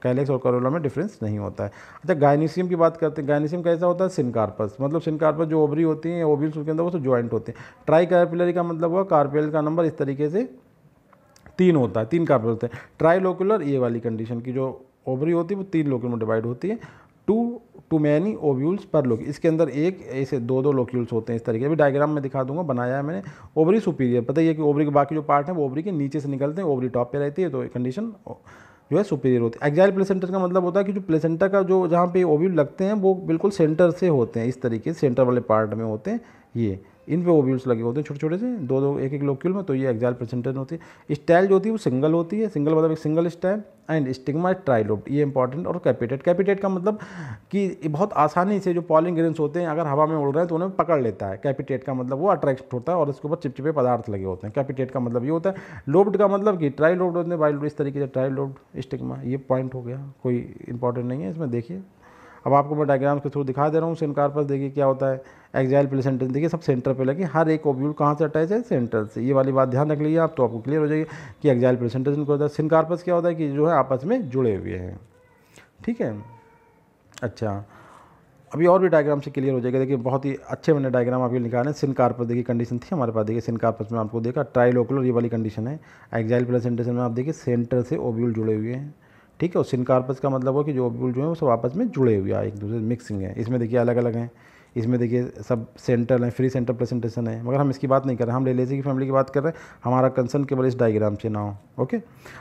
कैलेक्स और करोला में डिफरेंस नहीं होता है अच्छा गाइनिशियम की बात करते हैं गाइनिशियम कैसा होता है सिनकार्पस मतलब सिनकार्पस जो ओबरी होती हैं ओबिल्स उसके अंदर वो सब ज्वाइंट होते हैं ट्राई कार्पिलरी का मतलब हुआ कार्पेल का नंबर इस तरीके से तीन होता है तीन कार्पेल होते हैं ट्राई लोकुलर ये वाली कंडीशन की जो ओबरी होती है वो तीन लोकुलर में डिवाइड होती है टू टू मैनी ओव्यूल्स पर लोक इसके अंदर एक ऐसे दो दो लोक्यूल्स होते हैं इस तरीके अभी डायग्राम में दिखा दूंगा बनाया है मैंने ओवरी सुपीरियर पता ही है कि ओवरी के बाकी जो पार्ट हैं वो ओवरी के नीचे से निकलते हैं ओवरी टॉप पे रहती है तो कंडीशन जो है सुपीरियर होती है एग्जाइल प्लेसेंटर का मतलब होता है कि जो प्लेसेंटर का जो जहाँ पे ओव्यूल लगते हैं वो बिल्कुल सेंटर से होते हैं इस तरीके सेंटर वाले पार्ट में होते हैं ये इन पे ओव्यूल्स लगे होते हैं छोटे छोटे से दो दो एक एक लोक्यूल में तो ये एक्जाइल प्रेसेंटेंट होती है स्टाइल जो होती है वो सिंगल होती है सिंगल मतलब एक single style and stigma trilobed ये इंपॉर्टेंट और कैपिटेट कैपिटेट का मतलब कि बहुत आसानी से जो पॉलिंग ग्रेन्स होते हैं अगर हवा में उड़ रहे हैं तो उन्हें पकड़ लेता है कैपिटेट का मतलब वो अट्रैक्ट होता है और उसके ऊपर चिपचिपे पदार्थ लगे होते हैं कैपिटेट का मतलब ये होता है लोब्ड का मतलब कि ट्राइलोब्ड होते हैं बाइलोब्ड इस तरीके से ट्राइलोब्ड स्टिग्मा ये पॉइंट हो गया कोई इंपॉर्टेंट नहीं है इसमें देखिए अब आपको मैं डायग्राम्स के थ्रू दिखा दे रहा हूँ सिनकार पर देखिए क्या होता है एक्जाइल प्लेसेंटेंस देखिए सब सेंटर पे लगे हर एक ओब्यूल कहाँ से अटैच है सेंटर से ये वाली बात ध्यान रख लीजिए आप तो आपको क्लियर हो जाएगी कि एक्जाइल प्लेसेंटेंस इनको होता है सिनकार्पस क्या होता है कि जो है आपस में जुड़े हुए हैं ठीक है अच्छा अभी और भी डायग्राम से क्लियर हो जाएगा देखिए बहुत ही अच्छे मैंने डायग्राम आपके निकाले सिन कार्पस देखिए कंडीशन थी हमारे पास देखिए सिन कार्पस में आपको देखा ट्राइलोकुलर ये वाली कंडीशन है एक्जाइल प्लेसेंटेशन में आप देखिए सेंटर से ओब्यूल जुड़े हुए हैं ठीक है और सिनकार्पस का मतलब हो कि जो ऑब्यूल जो है वो सब आपस में जुड़े हुए हैं एक दूसरे मिक्सिंग है इसमें देखिए अलग अलग हैं इसमें देखिए सब सेंटर हैं फ्री सेंटर प्रेजेंटेशन है मगर हम इसकी बात नहीं कर रहे हम लेलेसी की फैमिली की बात कर रहे हैं हमारा कंसर्न केवल इस डायग्राम से ना हो ओके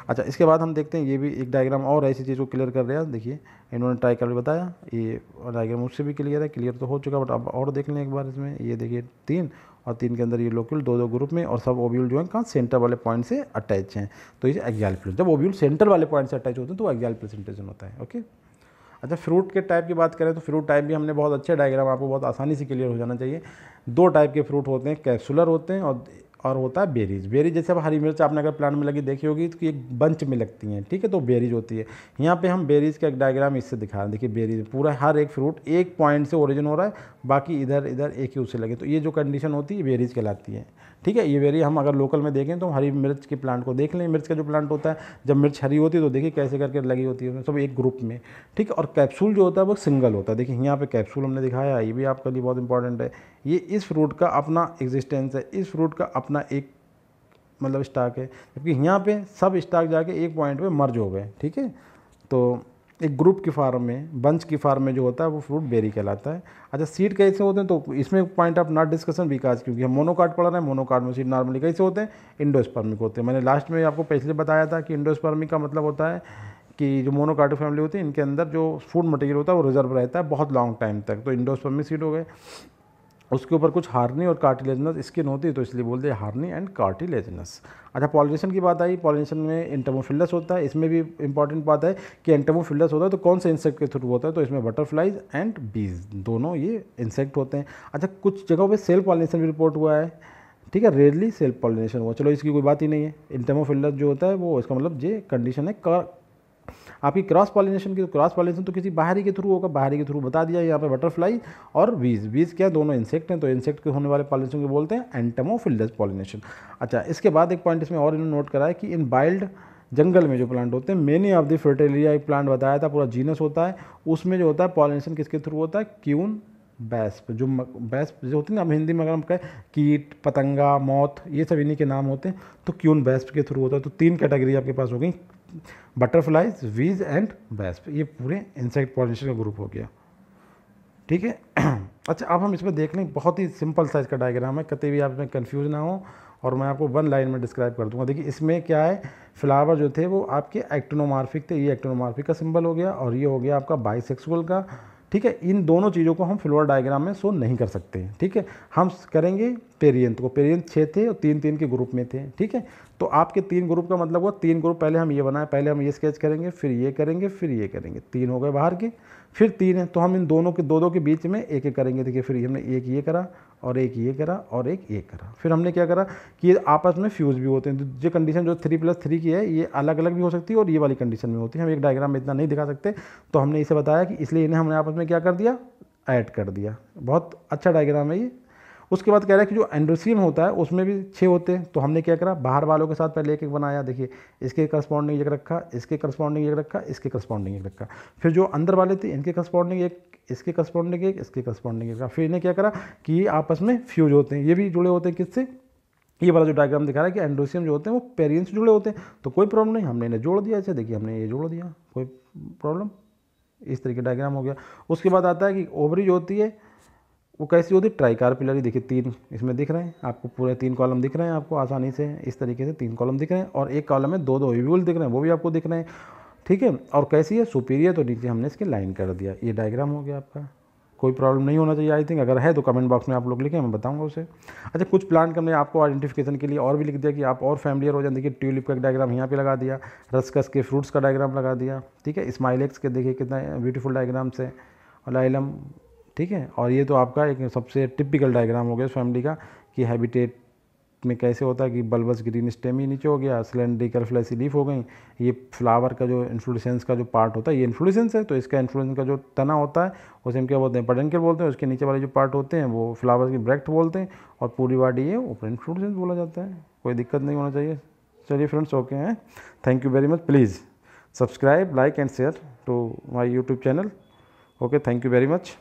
अच्छा इसके बाद हम देखते हैं ये भी एक डायग्राम और ऐसी चीज़ को क्लियर कर रहे हैं देखिए इन्होंने ट्राई कर बताया ये डायग्राम उससे भी क्लियर है क्लियर तो हो चुका बट अब और देख लें एक बार इसमें ये देखिए तीन और तीन के अंदर ये लोक्यूल दो दो ग्रुप में और सब ओब्यूल जो है कहाँ सेंटर वाले पॉइंट से अटैच हैं तो ये एग्जाल प्लेस जब ओब्यूल सेंटर वाले पॉइंट से अटैच होते हैं तो एग्जाल प्रेजेंटेशन होता है ओके अच्छा फ्रूट के टाइप की बात करें तो फ्रूट टाइप भी हमने बहुत अच्छे डायग्राम आपको बहुत आसानी से क्लियर हो जाना चाहिए दो टाइप के फ्रूट होते हैं कैप्सुलर होते हैं और और होता है बेरीज बेरीज जैसे अब हरी मिर्च आपने अगर प्लांट में लगी देखी होगी तो ये बंच में लगती हैं ठीक है तो बेरीज होती है यहाँ पे हम बेरीज का एक डायग्राम इससे दिखा रहे हैं देखिए बेरीज पूरा हर एक फ्रूट एक पॉइंट से ओरिजिन हो रहा है बाकी इधर इधर एक ही उससे लगे तो ये जो कंडीशन होती है बेरीज कहलाती है ठीक है ये वेरी हम अगर लोकल में देखें तो हरी मिर्च के प्लांट को देख लें मिर्च का जो प्लांट होता है जब मिर्च हरी होती है तो देखिए कैसे करके लगी होती है सब एक ग्रुप में ठीक है और कैप्सूल जो होता है वो सिंगल होता है देखिए यहाँ पर कैप्सूल हमने दिखाया ये भी आपके लिए बहुत इंपॉर्टेंट है ये इस फ्रूट का अपना एग्जिस्टेंस है इस फ्रूट का अपना एक मतलब स्टाक है जबकि यहाँ पे सब स्टाक जाके एक पॉइंट पे मर्ज हो गए ठीक है तो एक ग्रुप की फार्म में बंच की फार्म में जो होता है वो फ्रूट बेरी कहलाता है अच्छा सीड कैसे होते हैं तो इसमें पॉइंट ऑफ नॉट डिस्कशन विकास क्योंकि हम मोनोकार्ड पढ़ रहे हैं मोनोकार्ड में सीड नॉर्मली कैसे होते हैं इंडोस्पर्मिक होते हैं मैंने लास्ट में आपको पिछले बताया था कि इंडोस्पर्मिक का मतलब होता है कि जो मोनोकाटो फैमिली होती है इनके अंदर जो फूड मटेरियल होता है वो रिजर्व रहता है बहुत लॉन्ग टाइम तक तो इंडोस्पर्मिक सीड हो गए उसके ऊपर कुछ हार्नी और कार्टिलेजनस स्किन होती है तो इसलिए बोलते हैं हार्नी एंड कार्टिलेजनस अच्छा पॉलिनेशन की बात आई पॉलिनेशन में एंटमोफिल्डस होता है इसमें भी इंपॉर्टेंट बात है कि एंटमोफिलस होता है तो कौन से इंसेक्ट के थ्रू होता है तो इसमें बटरफ्लाइज एंड बीज दोनों ये इंसेक्ट होते हैं अच्छा कुछ जगहों पर सेल पॉलिनेशन भी रिपोर्ट हुआ है ठीक है रेयरली सेल्फ पॉलिनेशन हुआ चलो इसकी कोई बात ही नहीं है इंटेमोफिल्डस जो होता है वो इसका मतलब ये कंडीशन है आपकी क्रॉस पॉलिनेशन की क्रॉस तो पॉलिनेशन तो किसी बाहरी के थ्रू होगा बाहरी के थ्रू बता दिया यहाँ पर बटरफ्लाई और बीज बीज क्या दोनों इंसेक्ट हैं तो इंसेक्ट के होने वाले पॉलिनेशन को बोलते हैं एंटमोफिल्डस पॉलिनेशन अच्छा इसके बाद एक पॉइंट इसमें और इन्होंने नोट करा है कि इन बाइल्ड जंगल में जो प्लांट होते हैं मेनी ऑफ द फर्टेलिया एक प्लांट बताया था पूरा जीनस होता है उसमें जो होता है पॉलिनेशन किसके थ्रू होता है क्यून बैस्प जो बैस्प जो होती है ना अब हिंदी में अगर हम कहें कीट पतंगा मौत ये सब इन्हीं के नाम होते हैं तो क्यून बैस्प के थ्रू होता है तो तीन कैटेगरी आपके पास हो गई बटरफ्लाइज वीज एंड बेस्प ये पूरे इंसेक्ट पॉलिनेशन का ग्रुप हो गया ठीक है अच्छा अब हम इसमें देख लें बहुत ही सिंपल साइज का डायग्राम है कतई भी आप इसमें कन्फ्यूज ना हो और मैं आपको वन लाइन में डिस्क्राइब कर दूंगा देखिए इसमें क्या है फ्लावर जो थे वो आपके एक्टोनोमार्फिक थे ये एक्टोनोमार्फिक का सिंबल हो गया और ये हो गया आपका बाइसेक्सुअल का ठीक है इन दोनों चीज़ों को हम फ्लोर डायग्राम में शो नहीं कर सकते ठीक है हम करेंगे पेरियंत को पेरियंत छः थे और तीन तीन के ग्रुप में थे ठीक है तो आपके तीन ग्रुप का मतलब हुआ तीन ग्रुप पहले हम ये बनाए पहले हम ये स्केच करेंगे फिर ये करेंगे फिर ये करेंगे तीन हो गए बाहर के फिर तीन है तो हम इन दोनों के दो दो के बीच में एक एक करेंगे देखिए फिर हमने एक ये करा और एक ये करा और एक ये करा फिर हमने क्या करा कि ये आपस में फ्यूज़ भी होते हैं तो जो कंडीशन जो थ्री प्लस थ्री की है ये अलग अलग भी हो सकती है और ये वाली कंडीशन में होती है हम एक डायग्राम में इतना नहीं दिखा सकते तो हमने इसे बताया कि इसलिए इन्हें हमने आपस में क्या कर दिया ऐड कर दिया बहुत अच्छा डायग्राम है ये उसके बाद कह रहा है कि जो एंड्रोसियम होता है उसमें भी छः होते हैं तो हमने क्या करा बाहर वालों के साथ पहले एक एक बनाया देखिए इसके करस्पॉन्डिंग एक रखा इसके करस्पॉन्डिंग एक रखा इसके करस्पॉन्डिंग एक रखा फिर जो अंदर वाले थे इनके करस्पॉन्डिंग एक इसके करस्पॉन्डिंग एक इसके करस्पॉन्डिंग एक रखा फिर इन्हें क्या करा कि ये आपस में फ्यूज होते हैं ये भी जुड़े होते हैं किससे ये वाला जो डायग्राम दिखा रहा है कि एंड्रोसियम जो होते हैं वो पेरियंस से जुड़े होते हैं तो कोई प्रॉब्लम नहीं हमने इन्हें जोड़ दिया ऐसे देखिए हमने ये जोड़ दिया कोई प्रॉब्लम इस तरीके डायग्राम हो गया उसके बाद आता है कि ओवरी जो होती है वो कैसी होती पिलरी देखिए तीन इसमें दिख रहे हैं आपको पूरे तीन कॉलम दिख रहे हैं आपको आसानी से इस तरीके से तीन कॉलम दिख रहे हैं और एक कॉलम में दो दो यूल दिख रहे हैं वो भी आपको दिख रहे हैं ठीक है और कैसी है सुपीरियर तो नीचे हमने इसके लाइन कर दिया ये डायग्राम हो गया आपका कोई प्रॉब्लम नहीं होना चाहिए आई थिंक अगर है तो कमेंट बॉक्स में आप लोग लिखें मैं बताऊंगा उसे अच्छा कुछ प्लान हमने आपको आइडेंटिफिकेशन के लिए और भी लिख दिया कि आप और फैमिलियर हो जाए देखिए ट्यूलिप का डायग्राम यहाँ पे लगा दिया रसकस के फ्रूट्स का डायग्राम लगा दिया ठीक है स्माइलेक्स के देखिए कितना ब्यूटीफुल डायग्राम्स है और लाइलम ठीक है और ये तो आपका एक सबसे टिपिकल डायग्राम हो गया फैमिली का कि हैबिटेट में कैसे होता है कि बल्बस ग्रीन स्टेम ही नीचे हो गया सिलेंड्रिकल फ्लैसी लीफ हो गई ये फ्लावर का जो इन्फ्लोरेसेंस का जो पार्ट होता है ये इन्फ्लुसेंस है तो इसका इन्फ्लुएंस का जो तना होता है उसे हम क्या बोलते हैं पटनकर बोलते हैं उसके नीचे वाले जो पार्ट होते हैं वो फ्लावर्स की ब्रैक्ट बोलते हैं और पूरी बॉडी ये ऊपर इन्फ्लोरेसेंस बोला जाता है कोई दिक्कत नहीं होना चाहिए चलिए फ्रेंड्स ओके हैं thank you very much please subscribe like and share to my YouTube channel okay thank you very much